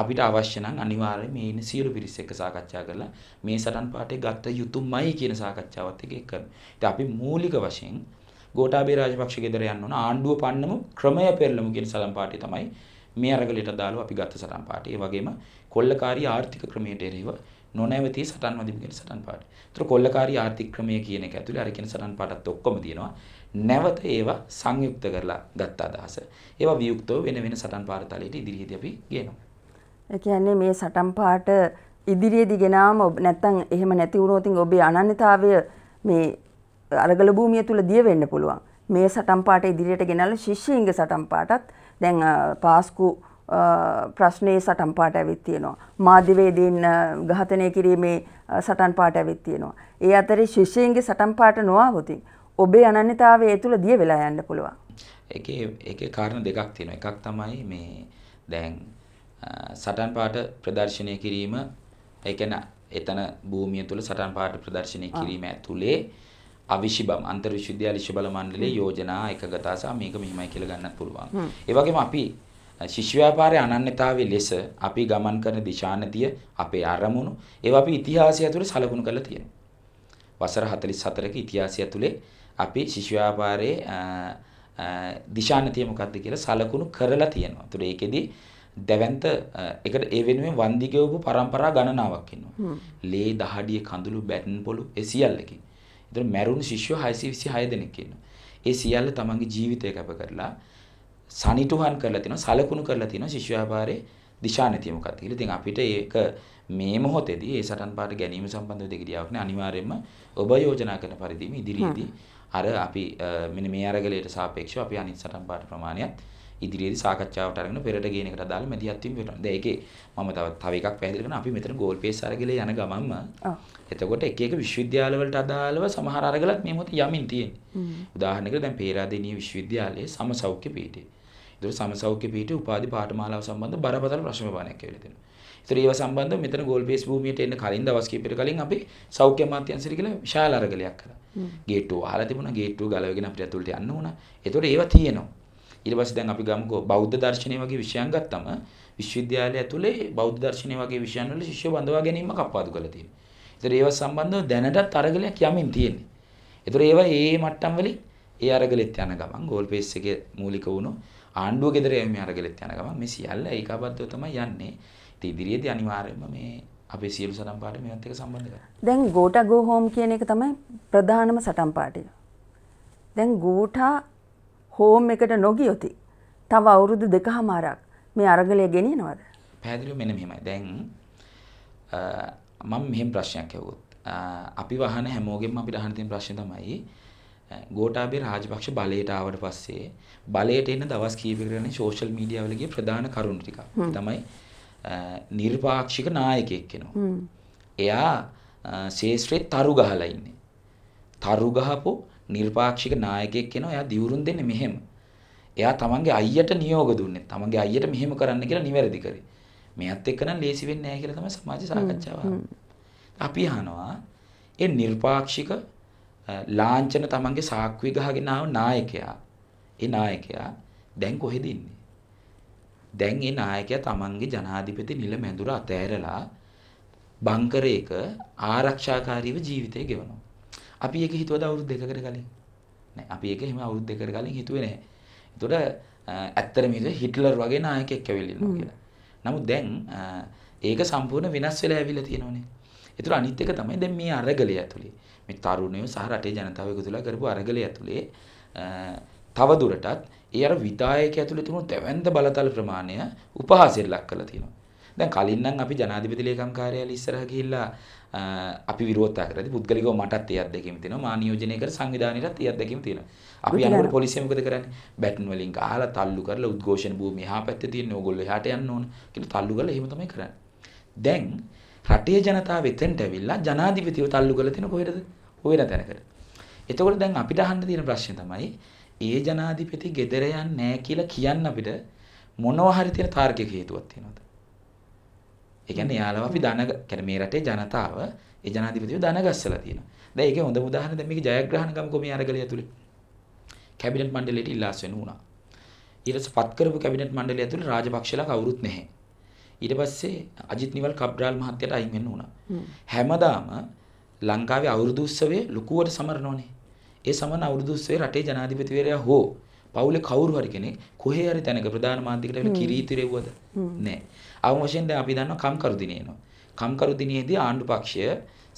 Speaker 2: අපිට අවශ්‍ය නම් අනිවාර්යයෙන් මේ ඉන්න සියලු පිරිස් එක්ක සාකච්ඡා කරලා මේ සටන් පාඨය ගත යුතුමයි කියන සාකච්ඡාවත් එක එක්ක. ඉතින් අපි මූලික වශයෙන් ගෝඨාභය රාජපක්ෂ ගෙදර යන්න ඕන ආණ්ඩුව පන්නමු ක්‍රමය පෙරලමු කියන සටන් පාඨය තමයි මේ අරගලයට අදාළව අපි ගත්ත සටන් පාඨය. ඒ වගේම කොල්ලකාරී ආර්ථික ක්‍රමයට එරෙහිව නොනැවතී සටන් වදිමු කියන සටන් පාඨය. ඒතර කොල්ලකාරී ආර්ථික ක්‍රමය කියන එක ඇතුලේ අර කියන සටන් පාඨත් ඔක්කොම තියෙනවා. නැවත ඒවා සංයුක්ත කරලා ගත්ත අදහස. ඒවා වියුක්තව වෙන වෙන සටන් පාඨතලයට ඉදිරියේදී අපි ගේනවා.
Speaker 1: ඒ කියන්නේ මේ සටන් පාඨ ඉදිරියේදී ගෙනාම නැත්තම් එහෙම නැති වුණොත් ඔබේ අනන්‍යතාවය මේ අරගල භූමිය තුල දිය වෙන්න පුළුවන්. මේ සටන් පාඨ ඉදිරියට ගෙනල්ලා ශිෂ්‍යයින්ගේ සටන් පාඨත් දැන් පාස්කු ප්‍රශ්නයේ සටන් පාට ඇවිත් තියෙනවා. මාධ්‍යවේදීන් ඝාතනය කිරීමේ සටන් පාට ඇවිත් තියෙනවා. ඒ අතරේ ශිෂ්‍යයින්ගේ සටන් පාට නොආවොතින් ඔබේ අනන්‍යතාවය තුළ දිය වෙලා යන්න පුළුවන්.
Speaker 2: ඒකේ ඒකේ කාරණා දෙකක් තියෙනවා. එකක් තමයි මේ දැන් සටන් පාට ප්‍රදර්ශනය කිරීම ඒ කියන්නේ එතන භූමිය තුළ සටන් පාට ප්‍රදර්ශනය කිරීම ඇතුලේ අවිශිබම් අන්තර්විශ්වවිද්‍යාල ශිබල මණ්ඩලයේ යෝජනා එකගතා සහ මේක මෙහිමයි කියලා ගන්නත් පුළුවන්. ඒ වගේම අපි ශිෂ්‍ය ව්‍යාපාරයේ අනන්‍යතාවයේ ලෙස අපි ගමන් කරන දිශානතිය අපේ අරමුණු ඒවා අපි ඉතිහාසය ඇතුලේ සලකුණු කරලා තියෙනවා. වසර 44ක ඉතිහාසය ඇතුලේ අපි ශිෂ්‍ය ව්‍යාපාරයේ දිශානතිය මොකක්ද කියලා සලකුණු කරලා තියෙනවා. ඒතර ඒකෙදි දැවැන්ත එකට ඒ වෙනුවෙන් වන්දි ගෙවපු પરම්පරා ගණනාවක් ඉන්නවා. ලේ දහඩිය කඳුළු බැටන් පොළු ඒ සියල්ලකින්. ඒතර මැරුණු ශිෂ්‍ය 626 දෙනෙක් ඉන්නවා. ඒ සියල්ල තමන්ගේ ජීවිතය කැප කරලා සනිටුහන් කරලා තිනවා සලකුණු කරලා තිනවා ශිෂ්‍ය ව්‍යාපාරයේ දිශානතිය මොකක්ද කියලා. ඉතින් අපිට ඒක මේ මොහොතේදී ඒ සටන් පාඩ ගැනීම සම්බන්ධව දෙක ඉඩාවක් නෑ. අනිවාර්යයෙන්ම ඔබ යෝජනා කරන පරිදි ඉදිරියේදී අර අපි මෙන්න මේ අරගලයට සාපේක්ෂව අපි අනිත් සටන් පාඨ ප්‍රමාණයත් ඉදිරියේදී සාකච්ඡාවට අරගෙන පෙරට ගේන එකට අදාළ මැදිහත් වීම වෙනවා. දැන් ඒකේ මම තව තව එකක් පැහැදිලි කරනවා. අපි මෙතන ගෝල් පේස් අරගලේ යන ගමන්ම එතකොට එක එක විශ්වවිද්‍යාල වලට අදාළව සමහර අරගලත් මේ මොහොතේ යමින්
Speaker 3: තියෙන්නේ.
Speaker 2: උදාහරණයකට දැන් පේරාදෙණිය විශ්වවිද්‍යාලයේ සමසෞඛ්‍ය පීඨය. ඒතර සමසෞඛ්‍ය පීඨයේ උපාධි පාඨමාලාව සම්බන්ධ බරපතල ප්‍රශ්න පානයක් කියලා දෙනවා. ඒතර ඒව සම්බන්ධව මෙතන ගෝල් පේස් භූමියට එන්න කලින් දවස් කීපයකට කලින් අපි සෞඛ්‍ය අමාත්‍යාංශය කියලා විශාල අරගලයක් කළා. ගේට්ටුව අහලා තිබුණා ගේට්ටුව ගලවගෙන අපිට ඇතුළට යන්න ඕන. ඒතකොට ඒවා තියෙනවා. ඊට පස්සේ දැන් අපි ගමුකෝ බෞද්ධ දර්ශනය වගේ විෂයන් ගත්තම විශ්වවිද්‍යාලය ඇතුලේ බෞද්ධ දර්ශනය වගේ විෂයන් වල ශිෂ්‍ය බඳවා ගැනීම කප්පාදු කරලා තියෙනවා. ඒතර ඒවා සම්බන්ධව දැනටත් අරගලයක් යමින් තියෙන්නේ. ඒතර ඒවා ඒ මට්ටම් වලින් ඒ අරගලෙත් යන ගමන් ගෝල් පේස් එකේ මූලික වුණු ආණ්ඩුව ගෙදර යන්නේ අරගලෙත් යන ගමන් මේ සියල්ල ඒකාබද්ධව තමයි යන්නේ. ඉතින් ඉදිරියේදී අනිවාර්යයෙන්ම මේ අපේ සියලු සටන් පාට මේත් එක සම්බන්ධ කරලා.
Speaker 1: දැන් ගෝටා ගෝ හෝම් කියන එක තමයි ප්‍රධානම සටන් පාටය. දැන් ගෝටා හෝම් එකට නොගියොති තව අවුරුදු දෙකහමාරක් මේ අරගලය ගෙනියනවද?
Speaker 2: පැහැදිලිව මෙන්න මෙහෙමයි. දැන් මම මෙහෙම ප්‍රශ්නයක් ඇහුවොත් අපි වහන හැමෝගෙම අපිට අහන්න තියෙන ප්‍රශ්නේ තමයි ගෝඨාභය රාජපක්ෂ බලයට ආවට පස්සේ බලයට එන දවස් කීපයකට යන සෝෂල් මීඩියා වල ගිය ප්‍රධාන කරුණු ටික තමයි නිර්පාක්ෂික නායකයෙක් කෙනවා. එයා ශේෂ්ත්‍රයේ තරු ගහලා ඉන්නේ. තරු ගහපෝ නිර්පාක්ෂික නායකයෙක් කෙනවා. එයා දියුරුම් දෙන්නේ මෙහෙම. එයා තමන්ගේ අයියට නියෝග දුන්නේ. තමන්ගේ අයියට මෙහෙම කරන්න කියලා නිවැරදි කරේ. මෙයත් එක්ක නම් ලේසි වෙන්නේ නැහැ කියලා තමයි සමාජ සාකච්ඡාව. අපි අහනවා ඒ නිර්පාක්ෂික ලාංඡන තමන්ගේ සාක්කුවේ ගහගෙන ආව නායකයා. ඒ නායකයා දැන් කොහෙද ඉන්නේ? දැන් ඒ නායකයා තමන්ගේ ජනාධිපති නිල මැඳුර අතෑරලා බංකරයක ආරක්ෂාකාරීව ජීවිතය ගෙවනවා. අපි ඒක හිතුවද අවුරුදු දෙකකට කලින්? නෑ අපි ඒක එහෙම අවුරුදු දෙකකට කලින් හිතුවේ නෑ. එතකොට ඇත්තටම හිට්ලර් වගේ නායකයෙක් ඇවිල්ලා ඉන්නවා කියලා. නමුත් දැන් ඒක සම්පූර්ණ වෙනස් වෙලා ඇවිල්ලා තියෙනවනේ. ඒතර අනිත් එක තමයි දැන් මේ අරගලය ඇතුලේ මේ තරුණයෝ සහ රටේ ජනතාව එකතුලා කරපු අරගලය ඇතුලේ තව දුරටත් ඒ අර විධායක ඇතුළේ තිබුණු තැවැන්ත බලතල ප්‍රමාණය උපහාසයට ලක් කරලා තියෙනවා. දැන් කලින් නම් අපි ජනාධිපති ලේකම් කාර්යාලය ඉස්සරහ ගිහිල්ලා අපි විරෝධතා කරද්දී පුද්ගලිකව මටත් ඒ අත්දැකීම තියෙනවා මා නියෝජනය කර සංවිධානයටත් ඒ අත්දැකීම තියෙනවා අපි යනකොට පොලිසිය මොකද කරන්නේ බැටන් වලින් ගහලා තල්ලු කරලා උද්ඝෝෂණ භූමිය එහා පැත්තේ තියෙන ඕගොල්ලෝ එහාට යන්න ඕන කියලා තල්ලු කරලා එහෙම තමයි කරන්නේ දැන් රටේ ජනතාව එතෙන්ට ඇවිල්ලා ජනාධිපතිව තල්ලු කරලා තියෙන කොහෙද හොයන තැනකට එතකොට දැන් අපිට අහන්න තියෙන ප්‍රශ්නේ තමයි ඒ ජනාධිපති ගෙදර යන්නේ නැහැ කියලා කියන්න අපිට මොනවා හරි තියෙන තාර්කික හේතුවක් තියෙනවද? ඒ කියන්නේ යාළුව අපි දන කියන්නේ මේ රටේ ජනතාව ඒ ජනාධිපතිව දනගස්සලා තියෙනවා. දැන් ඒකේ හොඳම උදාහරණ දැන් මේක ජයග්‍රහණ ගම්කෝ මේ අරගලය ඇතුලේ. කැබිනට් මණ්ඩලයට ඉල්ලාස් වෙන වුණා. ඊට පස්සේ පත් කරපු කැබිනට් මණ්ඩලය ඇතුලේ රාජපක්ෂලා කවුරුත් නැහැ. ඊට පස්සේ අජිත් නිවල් කබ්‍රාල් මහත්තයට අයින් වෙන්න වුණා. හැමදාම ලංකාවේ අවුරුදු උත්සවයේ ලකුවට සමරනෝනේ. ඒ සමන අවුරුදු උස්සේ රටේ ජනාධිපතිවරයා හෝ පවුලේ කවුරු හරි කෙනෙක් කොහේ හරි තැනක ප්‍රධාන මාධ්‍යකට වෙලා කිරීති රෙව්වද නෑ අවම වශයෙන් දැන් අපි දන්නවා කම්කරු දිනේ එනවා කම්කරු දිනේදී ආණ්ඩු පක්ෂය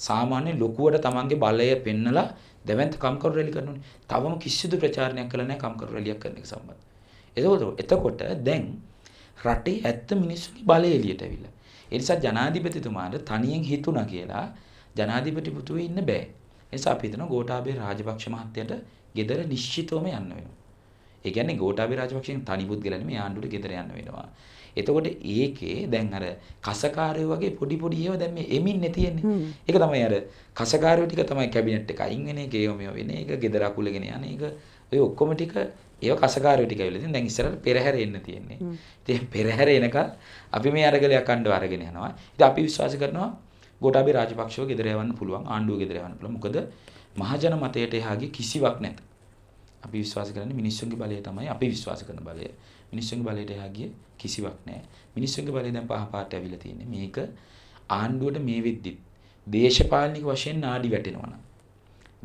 Speaker 2: සාමාන්‍ය ලොකුවට තමන්ගේ බලය පෙන්නලා දැවැන්ත කම්කරු රැලි කරනවානේ. තවම කිසිදු ප්‍රචාරණයක් කළා නැහැ කම්කරු රැලියක් කරන එක සම්බන්ධව. එතකොට එතකොට දැන් රටේ ඇත්ත මිනිස්සුගේ බලය එළියට ඇවිල්ලා. ඒ නිසා ජනාධිපතිතුමාට තනියෙන් හිතුණා කියලා ජනාධිපතිපුතුවේ ඉන්න බෑ. නිසා අපි හිතනවා ගෝඨාභය රාජපක්ෂ මහත්තයාට gedara නිශ්චිතවම යන්න වෙනවා. ඒ කියන්නේ ගෝඨාභය රාජපක්ෂගෙන් තනි පුද්ගලයා නෙමෙයි ආණ්ඩුවට gedara යන්න වෙනවා. එතකොට ඒකේ දැන් අර කසකාරයෝ වගේ පොඩි පොඩි ඒවා දැන් මේ එමින්නේ තියෙන්නේ. ඒක තමයි අර කසකාරයෝ ටික තමයි කැබිනට් එක අයින් වෙන එක, ඒව මේව වෙන එක, gedara අකුලගෙන යන එක, ඔය ඔක්කොම ටික ඒව කසකාරයෝ ටික ඇවිල්ලා ඉතින් දැන් ඉස්සරහට පෙරහැර එන්න තියෙන්නේ. ඉතින් පෙරහැර එනකල් අපි මේ අරගලයක් අඬව අරගෙන යනවා. ඉතින් අපි විශ්වාස කරනවා ගෝඨාභය රාජපක්ෂව ගෙදර යවන්න පුළුවන් ආණ්ඩුව ගෙදර යවන්න පුළුවන්. මොකද මහජන මතයට එහා ගිය කිසිවක් නැත. අපි විශ්වාස කරන්නේ මිනිස්සුන්ගේ බලය තමයි අපි විශ්වාස කරන බලය. මිනිස්සුන්ගේ බලයට එහා ගිය කිසිවක් නැහැ. මිනිස්සුන්ගේ බලය දැන් පහ පාට ඇවිල්ලා තියෙන්නේ. මේක ආණ්ඩුවට මේ වෙද්දි දේශපාලනික වශයෙන් නාඩි වැටෙනවා නම්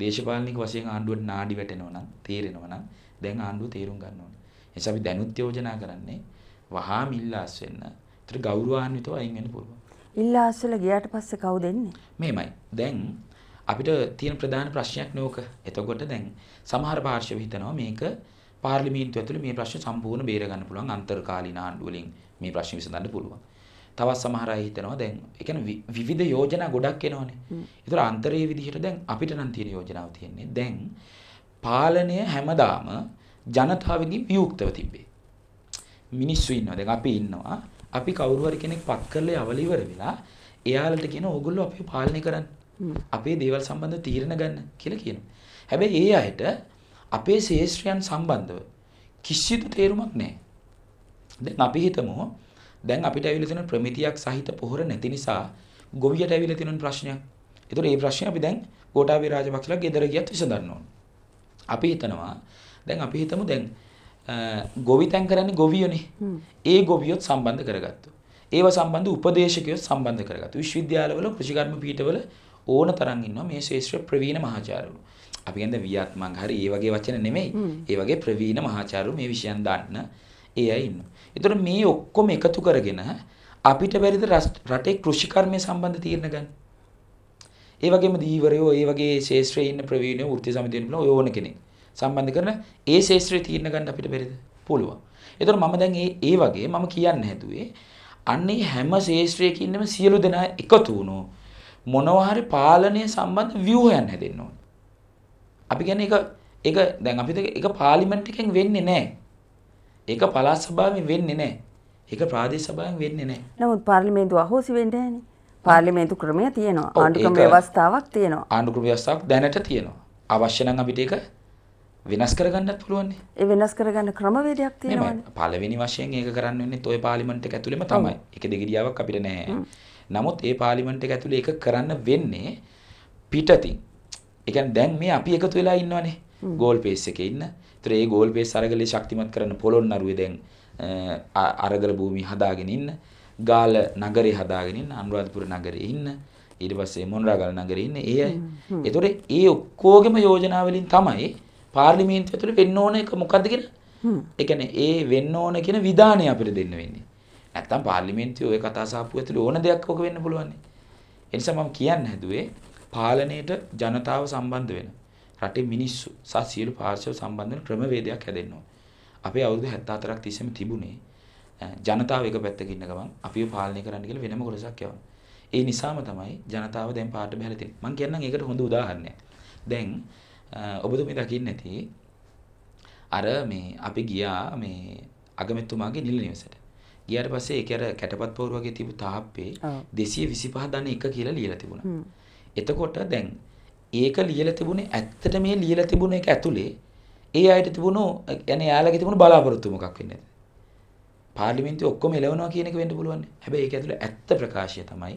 Speaker 2: දේශපාලනික වශයෙන් ආණ්ඩුවට නාඩි වැටෙනවා නම් තේරෙනවා නම් දැන් ආණ්ඩුව තේරුම් ගන්න ඕනේ. එනිසා අපි දැනුත් යෝජනා කරන්නේ වහා මිල්ලාස් වෙන්න. ඒතර ගෞරවාන්විතව අයින් වෙන්න පුළුවන්.
Speaker 1: ඉල්ලාසල ගියාට පස්සේ කවුද එන්නේ?
Speaker 2: මේමයි. දැන් අපිට තියෙන ප්‍රධාන ප්‍රශ්නයක් නෝක. එතකොට දැන් සමහර පාර්ශ්ව හිතනවා මේක පාර්ලිමේන්තුව ඇතුළේ මේ ප්‍රශ්න සම්පූර්ණ බේර ගන්න පුළුවන් අන්තර්කාලීන ආණ්ඩු වලින් මේ ප්‍රශ්න විසඳන්න පුළුවන්. තවත් සමහර අය හිතනවා දැන් ඒ කියන්නේ විවිධ යෝජනා ගොඩක් එනවනේ. ඒතර අන්තරයේ විදිහට දැන් අපිට නම් තියෙන යෝජනාව තියෙන්නේ දැන් පාලනය හැමදාම ජනතාවගෙන් වියුක්තව තිබ්බේ. මිනිස්සු ඉන්නවා. දැන් අපි ඉන්නවා. අපි කවුරු හරි කෙනෙක් පත් කරලා යවල ඉවර වෙලා එයාලට කියන ඕගොල්ලෝ අපේ පාලනය කරන්න. අපේ දේවල් සම්බන්ධ තීරණ ගන්න කියලා කියනවා. හැබැයි ඒ අයට අපේ ශේෂ්ත්‍රයන් සම්බන්ධව කිසිදු තේරුමක් නැහැ. දැන් අපි හිතමු දැන් අපිට ඇවිල්ලා තියෙන ප්‍රමිතියක් සහිත පොහොර නැති නිසා ගොවියට ඇවිල්ලා තියෙන ප්‍රශ්නයක්. ඒතකොට මේ ප්‍රශ්නේ අපි දැන් ගෝඨාභය රාජපක්ෂලා ගෙදර ගියත් විසඳන්න ඕන. අපි හිතනවා දැන් අපි හිතමු දැන් ගොවිතැන් කරන්නේ ගොවියනේ. ඒ ගොවියොත් සම්බන්ධ කරගත්තු. ඒව සම්බන්ධ උපදේශකයොත් සම්බන්ධ කරගත්තු. විශ්වවිද්‍යාලවල කෘෂිකර්ම පීඨවල ඕන තරම් ඉන්නවා මේ ශේෂ්ත්‍ර ප්‍රවීණ මහාචාර්යවරු. අපි කියන්නේ වියාත්මංග හරි ඒ වගේ වචන නෙමෙයි. ඒ වගේ ප්‍රවීණ මහාචාර්යවරු මේ විෂයන් දන්න ඒ අය ඉන්නවා. ඒතකොට මේ ඔක්කොම එකතු කරගෙන අපිට බැරිද රටේ කෘෂිකර්මය සම්බන්ධ තීරණ ගන්න. ඒ වගේම දීවරයෝ ඒ වගේ ශේෂ්ත්‍රයේ ඉන්න ප්‍රවීණයෝ වෘත්ති සමිතියෙන් බලන ඕන කෙනෙක්. සම්බන්ධ කරන ඒ ශේත්‍රය තීරණ ගන්න අපිට බැරිද? පුළුවන්. ඒතර මම දැන් ඒ ඒ වගේ මම කියන්න හැදුවේ අන්නේ හැම ශේත්‍රයකින්ම සියලු දෙනා එකතු වුණෝ මොනවා හරි පාලනය සම්බන්ධ ව්‍යුහයන් හැදෙන්න ඕනේ. අපි කියන්නේ ඒක ඒක දැන් අපිට ඒක පාර්ලිමේන්තු එකෙන් වෙන්නේ නැහැ. ඒක පළාත් සභාවෙන් වෙන්නේ නැහැ. ඒක ප්‍රාදේශ සභාවෙන් වෙන්නේ නැහැ.
Speaker 1: නමුත් පාර්ලිමේන්තුව අහෝසි වෙන්නේ නැහනේ. පාර්ලිමේන්තු ක්‍රමය තියෙනවා. ආණ්ඩුක්‍රම ව්‍යවස්ථාවක් තියෙනවා.
Speaker 2: ආණ්ඩුක්‍රම ව්‍යවස්ථාවක් දැනට තියෙනවා. අවශ්‍ය නම් අපිට ඒක වෙනස් කරගන්නත් පුළුවන්
Speaker 1: ඒ වෙනස් කරගන්න ක්‍රමවේදයක් තියෙනවනේ
Speaker 2: පළවෙනි වශයෙන් ඒක කරන්න වෙන්නේ toy පාර්ලිමේන්තු එක ඇතුළෙම තමයි ඒක දෙගිඩියාවක් අපිට නැහැ නමුත් ඒ පාර්ලිමේන්තු එක ඇතුළේ ඒක කරන්න වෙන්නේ පිටතින් ඒ කියන්නේ දැන් මේ අපි එකතු වෙලා ඉන්නවනේ ගෝල් පේස් එකේ ඉන්න ඒතර ඒ ගෝල් පේස් අරගලේ ශක්තිමත් කරන පොළොන්නරුවේ දැන් අරගල භූමිය හදාගෙන ඉන්න ගාල නගරේ හදාගෙන ඉන්න අනුරාධපුර නගරේ ඉන්න ඊට පස්සේ මොනරාගල නගරේ ඉන්න ඒ අය. ඒතොර ඒ ඔක්කොගෙම යෝජනා වලින් තමයි පාර්ලිමේන්තුව ඇතුළේ වෙන්න ඕන එක මොකද්ද කියලා? ඒ කියන්නේ ඒ වෙන්න ඕන කියන විධානය අපිට දෙන්න වෙන්නේ. නැත්තම් පාර්ලිමේන්තුවේ ওই කතා සාප්පුව ඇතුළේ ඕන දෙයක් ඔක වෙන්න පුළුවන්. ඒ නිසා මම කියන්න හැදුවේ පාලනයට ජනතාව සම්බන්ධ වෙන රටේ මිනිස්සු සහ සියලු පාර්ශ්ව සම්බන්ධ වෙන ක්‍රමවේදයක් හැදෙන්න ඕන. අපේ අවුරුදු 74ක් තිස්සේම තිබුණේ ජනතාව එක පැත්තක ඉන්න ගමන් අපිව පාලනය කරන්න කියලා වෙනම කොටසක් යවනවා. ඒ නිසාම තමයි ජනතාව දැන් පාට බහැලා තියෙන්නේ. මම කියන්නම් ඒකට හොඳ උදාහරණයක්. දැන් ඔබතුමී දකින්න ඇති අර මේ අපි ගියා මේ අගමැතිතුමාගේ නිල නිවසට. ගියාට පස්සේ ඒක අර කැටපත් පොර වගේ තිබු තාප්පේ 225 දන 1 කියලා ලියලා තිබුණා. එතකොට දැන් ඒක ලියලා තිබුණේ ඇත්තට මේ ලියලා තිබුණ එක ඇතුලේ ඒ අයට තිබුණු يعني යාළගේ තිබුණු බලාපොරොත්තු මොකක් වෙන්නේ? පාර්ලිමේන්තුවේ ඔක්කොම එලවනවා කියන එක වෙන්න පුළුවන්. හැබැයි ඒක ඇතුලේ ඇත්ත ප්‍රකාශය තමයි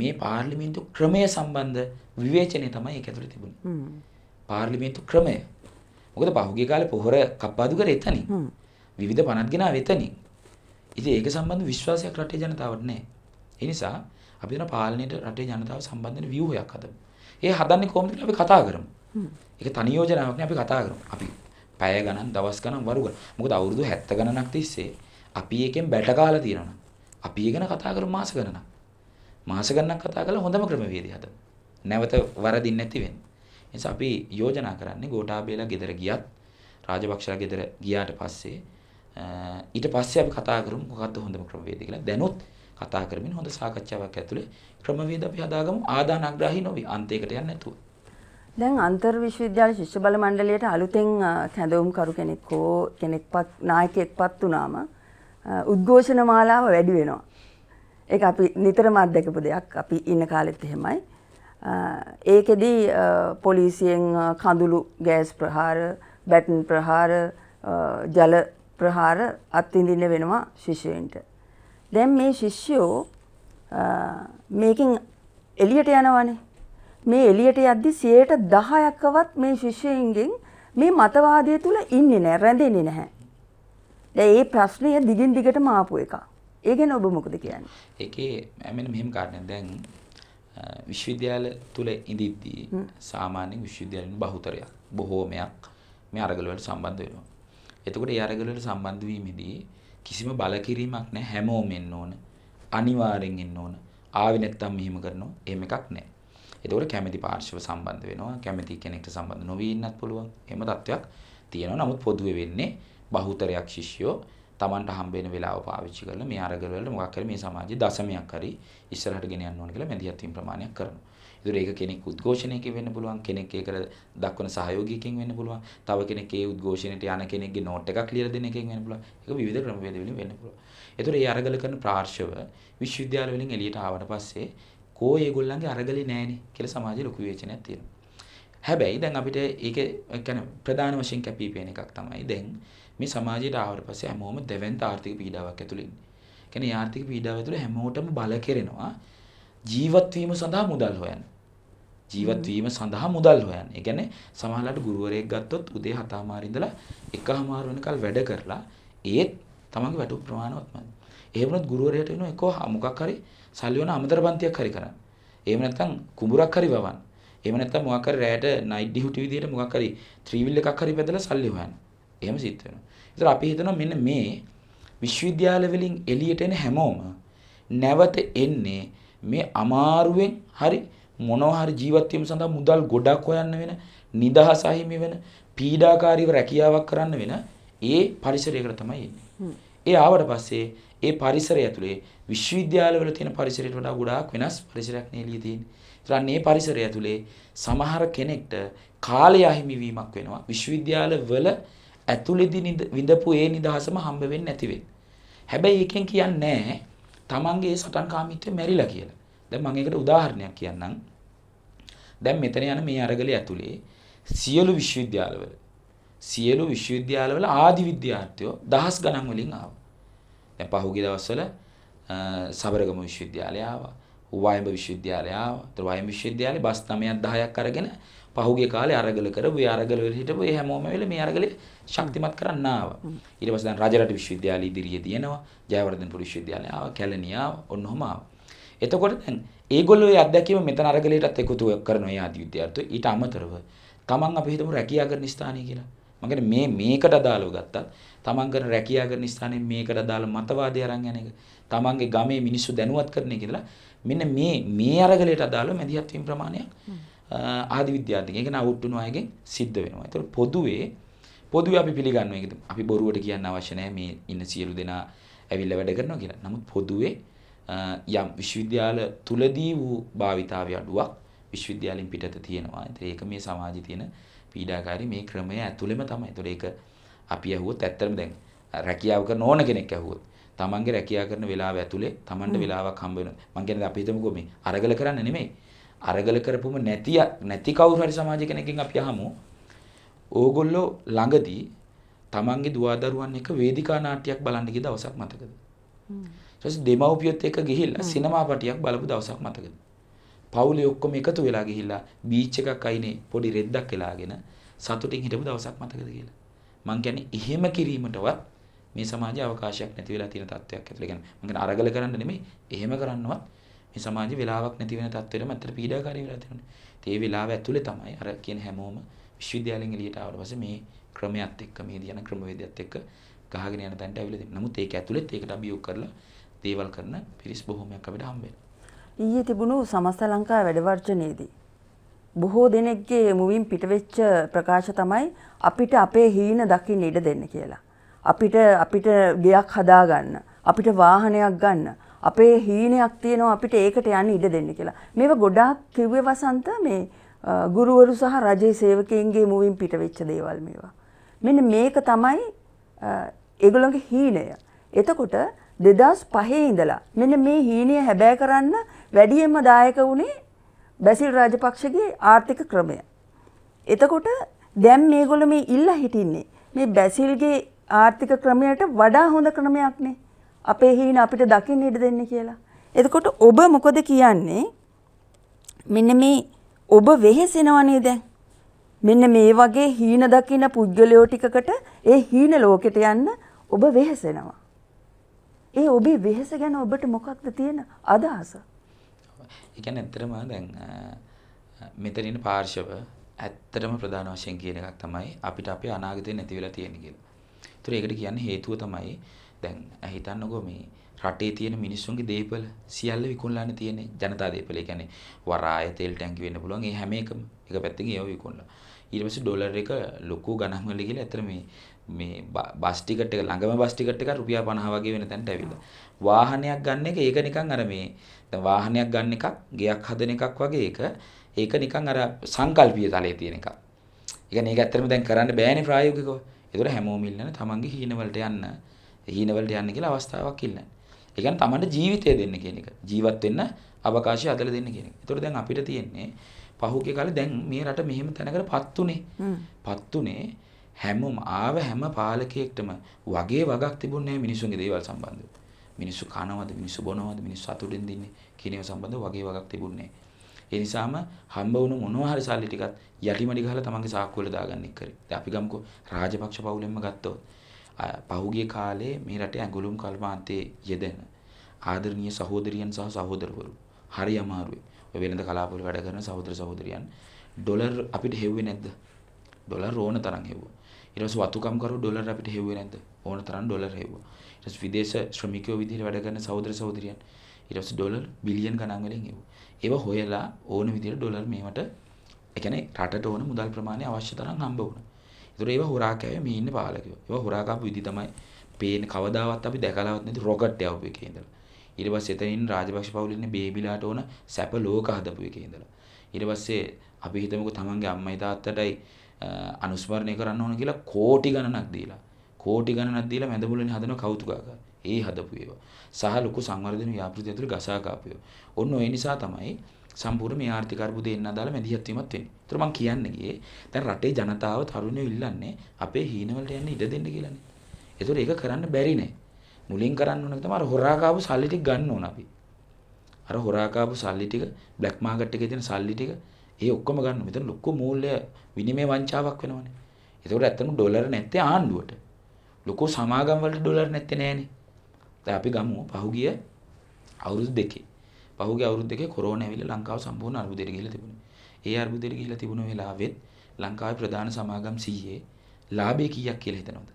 Speaker 2: මේ පාර්ලිමේන්තු ක්‍රමය සම්බන්ධ විවේචනය තමයි ඒක ඇතුලේ තිබුණේ. පාර්ලිමේන්තු ක්‍රමය. මොකද පහුගිය කාලේ පොහොර කප්පාදු කරේ එතනින්. විවිධ පනත් ගෙනාවේ එතනින්. ඉතින් ඒක සම්බන්ධ විශ්වාසයක් රටේ ජනතාවට නැහැ. ඒ නිසා අපි දෙන පාලනයට රටේ ජනතාව සම්බන්ධ වෙන ව්‍යුහයක් හදමු. ඒ හදන්නේ කොහොමද කියලා අපි කතා කරමු. ඒක තනි යෝජනාවක් නේ අපි කතා කරමු. අපි පැය ගණන්, දවස් ගණන්, වරු ගණන්. මොකද අවුරුදු 70 ගණනක් තිස්සේ අපි එකෙන් බැට කාලා තියෙනවා. අපි ඒ ගැන කතා කරමු මාස ගණනක්. මාස ගණනක් කතා කරලා හොඳම ක්‍රමවේදය හදමු. නැවත වරදින් නැති වෙන්න. නිසා අපි යෝජනා කරන්නේ ගෝඨාභයලා ගෙදර ගියත් රාජපක්ෂලා ගෙදර ගියාට පස්සේ ඊට පස්සේ අපි කතා කරමු මොකක්ද හොඳම ක්‍රමවේද කියලා. දැනුත් කතා කරමින් හොඳ සාකච්ඡාවක් ඇතුලේ ක්‍රමවේද අපි හදාගමු ආදානග්‍රාහී නොවි අන්තයකට යන්නේ නැතුව.
Speaker 1: දැන් අන්තර් විශ්වවිද්‍යාල ශිෂ්‍ය බල මණ්ඩලයට අලුතෙන් කැඳවුම් කරු කෙනෙක් හෝ කෙනෙක්පත් නායකයෙක්පත් වුණාම උද්ඝෝෂණ මාලාව වැඩි වෙනවා. ඒක අපි නිතරම අත්දකපු දෙයක්. අපි ඉන්න කාලෙත් එහෙමයි. ඒකෙදී පොලිසියෙන් කඳුළු ගෑස් ප්‍රහාර බැටන් ප්‍රහාර ජල ප්‍රහාර අත්විඳින්න වෙනවා ශිෂ්‍යයන්ට. දැන් මේ ශිෂ්‍යෝ මේකින් එලියට යනවනේ. මේ එලියට යද්දි 10%ක්වත් මේ ශිෂ්‍යයන්ගෙන් මේ මතවාදය තුල ඉන්නේ නැහැ, රැඳෙන්නේ නැහැ. දැන් මේ ප්‍රශ්නය දිගින් දිගටම ආපු එක. ඒ ගැන ඔබ මොකද කියන්නේ?
Speaker 2: ඒකේ මම මෙහෙම කාරණා දැන් විශ්වවිද්‍යාල තුල ඉඳිද්දී සාමාන්‍යයෙන් විශ්වවිද්‍යාලින් බහුතරයක් බොහෝමයක් මේ අරගල වලට සම්බන්ධ වෙනවා. එතකොට ඒ අරගල වලට සම්බන්ධ වීමේදී කිසිම බලකිරීමක් නැහැ හැමෝම එන්න ඕන. අනිවාර්යෙන් එන්න ඕන. ආවේ නැත්තම් මෙහෙම කරනවා. එහෙම එකක් නැහැ. එතකොට කැමැති පාර්ශ්ව සම්බන්ධ වෙනවා. කැමැති කෙනෙක්ට සම්බන්ධ නොවී ඉන්නත් පුළුවන්. එහෙම තත්වයක් තියෙනවා. නමුත් පොදුවේ වෙන්නේ බහුතරයක් ශිෂ්‍යෝ Tamanට හම්බෙන වෙලාව පාවිච්චි කරලා මේ අරගල වලට මොකක් හරි මේ සමාජයේ දශමයක් හරි ඉස්සරහට ගෙන යන්න ඕන කියලා මැදිහත් වීම ප්‍රමාණයක් කරනවා. ඒතර ඒක කෙනෙක් උද්ඝෝෂණයකින් වෙන්න පුළුවන් කෙනෙක් ඒකට දක්වන සහයෝගයකින් වෙන්න පුළුවන්. තව කෙනෙක් ඒ උද්ඝෝෂණයට යන කෙනෙක්ගේ නෝට් එකක් ලියලා දෙන එකකින් වෙන්න පුළුවන්. ඒක විවිධ ක්‍රමවේද වලින් වෙන්න පුළුවන්. ඒතර මේ අරගල කරන ප්‍රාර්ශව විශ්වවිද්‍යාල වලින් එළියට ආවට පස්සේ කෝ ඒගොල්ලන්ගේ අරගලේ නැහැනේ කියලා සමාජයේ ලොකු විවේචනයක් තියෙනවා. හැබැයි දැන් අපිට ඒක يعني ප්‍රධාන වශයෙන් කැපී පෙනෙන එකක් තමයි දැන් මේ සමාජයට ආවට පස්සේ හැමෝම දෙවෙන්ත ආර්ථික පීඩාවක් ඇතුළේ ඉන්නේ. කියන්නේ ආර්ථික පීඩාව ඇතුළේ හැමෝටම බල කෙරෙනවා ජීවත් වීම සඳහා මුදල් හොයන්න. ජීවත් වීම සඳහා මුදල් හොයන්න. ඒ කියන්නේ සමහරවිට ගුරුවරයෙක් ගත්තොත් උදේ හතමාරි ඉඳලා එකමාර වෙනකල් වැඩ කරලා ඒත් තමන්ගේ වැටුප් ප්‍රමාණවත් නැහැ. ඒ වුණත් ගුරුවරයාට වෙන එකෝ මොකක් හරි සල්ලි වෙන අමතර පන්තියක් හරි කරන්න. එහෙම නැත්නම් කුඹුරක් හරි වවන්න. එහෙම නැත්නම් මොකක් හරි රැයට නයිට් ඩියුටි විදියට මොකක් හරි ත්‍රිවිල් එකක් හරි බෙදලා සල්ලි හොයන්න. එහෙම සිද්ධ වෙනවා. ඒතර අපි හිතනවා මෙන්න මේ විශ්වවිද්‍යාල වලින් එළියට එන හැමෝම නැවත එන්නේ මේ අමාරුවෙන් හරි මොනවා හරි ජීවත් වීම සඳහා මුදල් ගොඩක් හොයන්න වෙන නිදහස අහිමි වෙන පීඩාකාරීව රැකියාවක් කරන්න වෙන ඒ පරිසරයකට තමයි එන්නේ. ඒ ආවට පස්සේ ඒ පරිසරය ඇතුලේ විශ්වවිද්‍යාලවල තියෙන පරිසරයට වඩා ගොඩාක් වෙනස් පරිසරයක් නෙලිය තියෙන්නේ. ඒතරන් මේ පරිසරය ඇතුලේ සමහර කෙනෙක්ට කාලය අහිමි වීමක් වෙනවා. විශ්වවිද්‍යාලවල ඇතුළේදී විඳපු ඒ නිදහසම හම්බ වෙන්නේ නැති වෙන්නේ. හැබැයි එකෙන් කියන්නේ නැහැ තමන්ගේ ඒ සටන්කාමීත්වය මැරිලා කියලා. දැන් මම ඒකට උදාහරණයක් කියන්නම්. දැන් මෙතන යන මේ අරගලේ ඇතුලේ සියලු විශ්වවිද්‍යාලවල සියලු විශ්වවිද්‍යාලවල ආදි විද්‍යාර්ථියෝ දහස් ගණන් වලින් ආවා. දැන් පහුගිය දවස්වල සබරගම විශ්වවිද්‍යාලය ආවා. උවයඹ විශ්වවිද්‍යාලය ආවා. ඒතර වයඹ විශ්වවිද්‍යාලේ බස් 9ක් 10ක් අරගෙන පහුගිය කාලේ අරගල කරපු ඒ අරගල වල හිටපු ඒ හැමෝම වෙල මේ අරගලේ ශක්තිමත් කරන්න ආවා. ඊට පස්සේ දැන් රජරට විශ්වවිද්‍යාලය ඉදිරියේ තියෙනවා. ජයවර්ධනපුර විශ්වවිද්‍යාලය ආවා. කැලණිය ආවා. ඔන්නෝම ආවා. එතකොට දැන් ඒගොල්ලෝ ඒ අත්දැකීම මෙතන අරගලයටත් එකතු කරන ඒ ආදි විද්‍යාර්ථයෝ ඊට අමතරව තමන් අපි හිතමු රැකියා කරන ස්ථානය කියලා. මම කියන්නේ මේ මේකට අදාළව ගත්තත් තමන් කරන රැකියා කරන ස්ථානයේ මේකට අදාළ මතවාදය අරන් යන එක තමන්ගේ ගමේ මිනිස්සු දැනුවත් කරන එක කියලා මෙන්න මේ මේ අරගලයට අදාළව මැදිහත් වීම ප්‍රමාණයක් ආදි විද්‍යාත්මක. ඒක නවුට් වෙන අයගෙන් සිද්ධ වෙනවා. ඒතකොට පොදුවේ පොදුවේ අපි පිළිගන්නවා ඒක අපි බොරුවට කියන්න අවශ්‍ය නැහැ මේ ඉන්න සියලු දෙනා ඇවිල්ලා වැඩ කරනවා කියලා. නමුත් පොදුවේ යම් විශ්වවිද්‍යාල තුලදී වූ භාවිතාවේ අඩුවක් විශ්වවිද්‍යාලෙන් පිටත තියෙනවා. ඒක මේ සමාජයේ තියෙන පීඩාකාරී මේ ක්‍රමය ඇතුළෙම තමයි. ඒතකොට ඒක අපි ඇහුවොත් ඇත්තටම දැන් රැකියාව කරන ඕන කෙනෙක් ඇහුවොත් තමන්ගේ රැකියාව කරන වෙලාව ඇතුලේ තමන්ට වෙලාවක් හම්බ වෙනවා. මං කියන්නේ අපි හිතමුකෝ මේ අරගල කරන්න නෙමෙයි. අරගල කරපුම නැති නැති කවුරු හරි සමාජ කෙනකින් අපි අහමු. ඕගොල්ලෝ ළඟදී තමන්ගේ දුවදරුවන් එක වේදිකා නාට්‍යයක් බලන්න ගිය දවසක් මතකද? ඊට පස්සේ දෙමව්පියොත් එක්ක ගිහිල්ලා සිනමා පටියක් බලපු දවසක් මතකද? පවුලේ ඔක්කොම එකතු වෙලා ගිහිල්ලා බීච් එකක් අයිනේ පොඩි රෙද්දක් එලාගෙන සතුටින් හිටපු දවසක් මතකද කියලා. මං කියන්නේ එහෙම කිරීමටවත් මේ සමාජයේ අවකාශයක් නැති වෙලා තියෙන තත්ත්වයක් ඇතුළේ. කියන්නේ මං කියන්නේ අරගල කරන්න නෙමෙයි එහෙම කරන්නවත් මේ සමාජයේ වෙලාවක් නැති වෙන තත්ත්වෙටම ඇත්තට පීඩාකාරී වෙලා තියෙනවා. ඒ වෙලාව ඇතුලේ තමයි අර කියන හැමෝම විශ්වවිද්‍යාලෙන් එළියට ආවට පස්සේ මේ ක්‍රමයක් එක්ක මේ දින ක්‍රමවේදයක් එක්ක ගහගෙන යන තැනට ඇවිල්ලා තිබුණා. නමුත් ඒක ඇතුලෙත් ඒකට අභියෝග කරලා දේවල් කරන පිරිස් බොහොමයක් අපිට හම්බ වෙනවා.
Speaker 1: ඊයේ තිබුණු සමස්ත ලංකා වැඩවර්ජනයේදී බොහෝ දෙනෙක්ගේ මුවින් පිටවෙච්ච ප්‍රකාශ තමයි අපිට අපේ හීන දකින්න ඉඩ දෙන්න කියලා. අපිට අපිට ගෙයක් හදාගන්න, අපිට වාහනයක් ගන්න, අපේ හීනයක් තියෙනවා අපිට ඒකට යන්න ඉඩ දෙන්න කියලා. මේව ගොඩාක් කිව්වේ වසන්ත මේ ගුරුවරු සහ රජයේ සේවකයන්ගේ මුවින් පිට වෙච්ච දේවල් මේවා. මෙන්න මේක තමයි ඒගොල්ලන්ගේ හීනය. එතකොට 2005 ඉඳලා මෙන්න මේ හීනය හැබෑ කරන්න වැඩියෙන්ම දායක වුණේ බැසිල් රාජපක්ෂගේ ආර්ථික ක්‍රමය. එතකොට දැන් මේගොල්ලෝ මේ ඉල්ලා හිටින්නේ මේ බැසිල්ගේ ආර්ථික ක්‍රමයට වඩා හොඳ ක්‍රමයක්නේ. අපේ හීන අපිට දකින්න ඉඩ දෙන්න කියලා. එතකොට ඔබ මොකද කියන්නේ? මෙන්න මේ ඔබ වෙහෙසෙනවනේ දැන්. මෙන්න මේ වගේ හීන දකින පුද්ගලයෝ ටිකකට ඒ හීන ලෝකෙට යන්න ඔබ වෙහෙසෙනවා. ඒ ඔබේ වෙහෙස ගැන ඔබට මොකක්ද තියෙන අදහස?
Speaker 2: ඒ කියන්නේ ඇත්තටම දැන් මෙතන ඉන්න පාර්ශව ඇත්තටම ප්‍රධාන වශයෙන් කියන එකක් තමයි අපිට අපේ අනාගතේ නැති වෙලා තියෙන කියලා. ඒතර ඒකට කියන්නේ හේතුව තමයි දැන් හිතන්නකෝ මේ රටේ තියෙන මිනිස්සුන්ගේ දේපල සියල්ල විකුණලාන තියෙන ජනතා දේපල. ඒ කියන්නේ වරාය තෙල් ටැංකිය වෙන්න පුළුවන්. ඒ හැම එකම එක පැත්තකින් ඒව විකුණලා. ඊට පස්සේ ඩොලර් එක ලොකු ගණන් වල ගිහලා ඇතර මේ මේ බස් ටිකට් එක ළඟම බස් ටිකට් එක රුපියල් 50 වගේ වෙන තැනට ඇවිල්ලා. වාහනයක් ගන්න එක ඒක නිකන් අර මේ දැන් වාහනයක් ගන්න එකක්, ගෙයක් හදන එකක් වගේ එක ඒක නිකන් අර සංකල්පීය තලයේ තියෙන එකක්. ඒ කියන්නේ ඒක ඇත්තටම දැන් කරන්න බෑනේ ප්‍රායෝගිකව. ඒතර හැමෝම ඉල්ලන තමන්ගේ හීනවලට යන්න හීනවලට යන්න කියලා අවස්ථාවක් ඉල්ලන්නේ. ඒ කියන්නේ Tamanට ජීවිතය දෙන්න කියන එක. ජීවත් වෙන්න අවකාශය අදලා දෙන්න කියන එක. ඒතකොට දැන් අපිට තියෙන්නේ පහුගිය කාලේ දැන් මේ රට මෙහෙම තැනකටපත් උනේ. පත් උනේ හැමෝම ආව හැම පාලකයෙක්ටම වගේ වගක් තිබුණේ මිනිසුන්ගේ දේවල් සම්බන්ධව. මිනිස්සු කනවද මිනිස්සු බොනවද මිනිස්සු අතුරෙන් දින්නේ කියන ඒවා සම්බන්ධව වගේ වගක් තිබුණේ ඒ නිසාම හම්බ වුණු මොනවා හරි සල්ලි ටිකක් යටිමඩි ගහලා තමන්ගේ සාක්කුවල දාගන්න එක්කරේ. දැන් අපි ගමුකෝ රාජපක්ෂ පවුලෙන්ම ගත්තොත් පහුගිය කාලේ මේ රටේ ඇඟලුම් කල්පාන්තයේ යෙදෙන ආදරණීය සහෝදරියන් සහ සහෝදරවරු හරි අමාරුයි. ඔය වෙළඳ කලාපවල වැඩ කරන සහෝදර සහෝදරියන් ඩොලර් අපිට හෙව්වේ නැද්ද? ඩොලර් ඕන තරම් හෙව්වා. ඊට පස්සේ වතුකම්කරු ඩොලර් අපිට හෙව්වේ නැද්ද? ඕන තරම් ඩොලර් හෙව්වා. ඊට පස්සේ විදේශ ශ්‍රමිකයෝ විදිහට වැඩ කරන සහෝදර සහෝදරියන් ඊට පස්සේ ඩොලර් බිලියන් ගණන් වලින් හෙව්වා. ඒව හොයලා ඕන විදිහට ඩොලර් මේවට එකන රටට ඕන මුදල් ප්‍රමාණය අවශ්‍ය තරම් හම්බ වුණ ඒතර ඒව හොරා කෑවේ මේ ඉන්න පාලකයෝ. ඒව හොරා කපු විදි තමයි පේන කවදාවත් අපි දැකලාවත් නැති රොකට් යවපු එකේ ඉඳලා. ඊට පස්සේ එතනින් රාජපක්ෂ පවුලේ ඉන්න බේබිලාට ඕන සැප ලෝක හදපු එකේ ඉඳලා. ඊට පස්සේ අපි හිතමුකෝ තමන්ගේ අම්මයි තාත්තටයි අනුස්මරණය කරන්න ඕන කියලා කෝටි ගණනක් දීලා. කෝටි ගණනක් දීලා මැද මුලින් හදන කෞතුකාගාර. ඒ හදපු ඒවා. සහ ලොකු සංවර්ධන ව්‍යාපෘති ඇතුළේ ගසා කාපියෝ. ඔන්න ඒ නිසා තමයි සම්පූර්ණ මේ ආර්ථික අර්බුදේ එන්න අදාළ මැදිහත් වීමත් වෙන්නේ. ඒතර මම කියන්නේ ගියේ දැන් රටේ ජනතාව තරුණයෝ ඉල්ලන්නේ අපේ හීනවලට යන්න ඉඩ දෙන්න කියලානේ. ඒතර ඒක කරන්න බැරි නෑ. මුලින් කරන්න ඕන තමයි අර හොරා කාපු සල්ලි ටික ගන්න ඕන අපි. අර හොරා කාපු සල්ලි ටික බ්ලැක් මාකට් එකේ තියෙන සල්ලි ටික ඒ ඔක්කොම ගන්න. මෙතන ලොකු මූල්‍ය විනිමය වංචාවක් වෙනවනේ. ඒතකොට ඇත්තම ඩොලර් නැත්තේ ආණ්ඩුවට. ලොකු සමාගම් වලට ඩොලර් නැත්තේ නෑනේ. දැන් අපි ගමු පහුගිය අවුරුදු දෙකේ පහුගිය අවුරුදු දෙකේ කොරෝනා ඇවිල්ලා ලංකාව සම්පූර්ණ අර්බුදයට ගිහිල්ලා තිබුණේ. ඒ අර්බුදයට ගිහිල්ලා තිබුණ වෙලාවෙත් ලංකාවේ ප්‍රධාන සමාගම් 100 ලාභය කීයක් කියලා හිතනවද?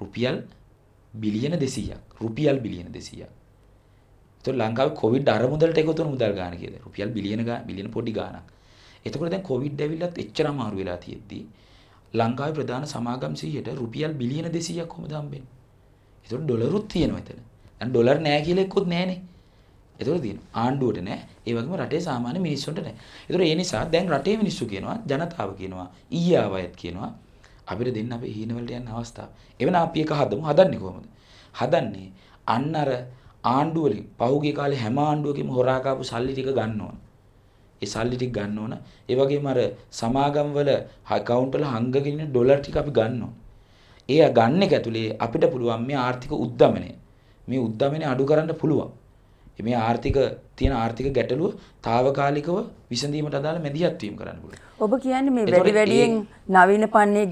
Speaker 2: රුපියල් බිලියන 200ක්. රුපියල් බිලියන 200ක්. එතකොට ලංකාවේ කොවිඩ් අරමුදලට එකතු වුණු මුදල් ගාන කීයද? රුපියල් බිලියන ගාන බිලියන පොඩි ගාණක්. එතකොට දැන් කොවිඩ් ඇවිල්ලත් එච්චර අමාරු වෙලා තියෙද්දි ලංකාවේ ප්‍රධාන සමාගම් 100ට රුපියල් බිලියන 200ක් කොහොමද හම්බෙන්නේ? එතකොට ඩොලරුත් තියෙනවා එතන. දැන් ඩොලර් නෑ කියලා එක්කොත් නෑනේ. ඒතර දින ආණ්ඩුවට නෑ ඒ වගේම රටේ සාමාන්‍ය මිනිස්සුන්ට නෑ. ඒතර ඒ නිසා දැන් රටේ මිනිස්සු කියනවා ජනතාව කියනවා ඊයේ ආවයත් කියනවා අපිට දෙන්න අපේ හීන වලට යන්න අවස්ථාව. එවන අපි එක හදමු හදන්නේ කොහොමද? හදන්නේ අන්න අර ආණ්ඩුව වලින් පහුගිය කාලේ හැම ආණ්ඩුවකම හොරා කාපු සල්ලි ටික ගන්න ඕන. ඒ සල්ලි ටික ගන්න ඕන. ඒ වගේම අර සමාගම් වල account වල හංගගෙන ඉන්න ඩොලර් ටික අපි ගන්න ඕන. ඒ ගන්න එක ඇතුලේ අපිට පුළුවන් මේ ආර්ථික උද්දමනය මේ උද්දමනය අඩු කරන්න පුළුවන්. මේ ආර්ථික තියෙන ආර්ථික ගැටලුව తాවකාලිකව විසඳීමට අදාළ මැදිහත් වීම කරන්න පුළුවන්.
Speaker 1: ඔබ කියන්නේ මේ වැඩි වැඩියෙන් නවීන පන්නේ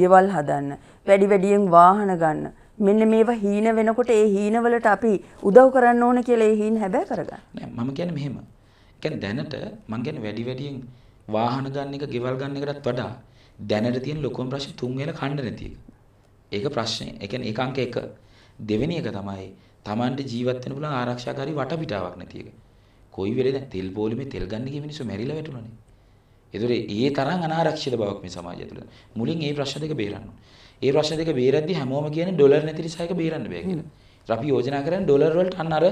Speaker 1: ගෙවල් හදන්න, වැඩි වැඩියෙන් වාහන ගන්න. මෙන්න මේවා හීන වෙනකොට ඒ හීනවලට අපි උදව් කරන්න ඕන කියලා ඒ හීන හැබෑ කරගන්න.
Speaker 2: නෑ මම කියන්නේ මෙහෙම. කියන්නේ දැනට මම කියන්නේ වැඩි වැඩියෙන් වාහන ගන්න එක, ගෙවල් ගන්න එකටත් වඩා දැනට තියෙන ලොකුම ප්‍රශ්නේ තුන් වෙන කණ්ඩ නැති එක. ඒක ප්‍රශ්නේ. ඒ කියන්නේ ඒක අංක 1. දෙවෙනි එක තමයි Tamanට ජීවත් වෙන්න පුළුවන් ආරක්ෂාකාරී වටපිටාවක් නැති එක. කොයි වෙලේ දැන් තෙල් බෝලමේ තෙල් ගන්න ගිය මිනිස්සු මැරිලා වැටුණානේ. ඒතොර ඒ තරම් අනාරක්ෂිත බවක් මේ සමාජය තුළ. මුලින් මේ ප්‍රශ්න දෙක බේරන්න. ඒ ප්‍රශ්න දෙක බේරද්දී හැමෝම කියන්නේ ඩොලර් නැති නිසා ඒක බේරන්න බෑ කියලා. ඒත් අපි යෝජනා කරන්නේ ඩොලර් වලට අන්න අර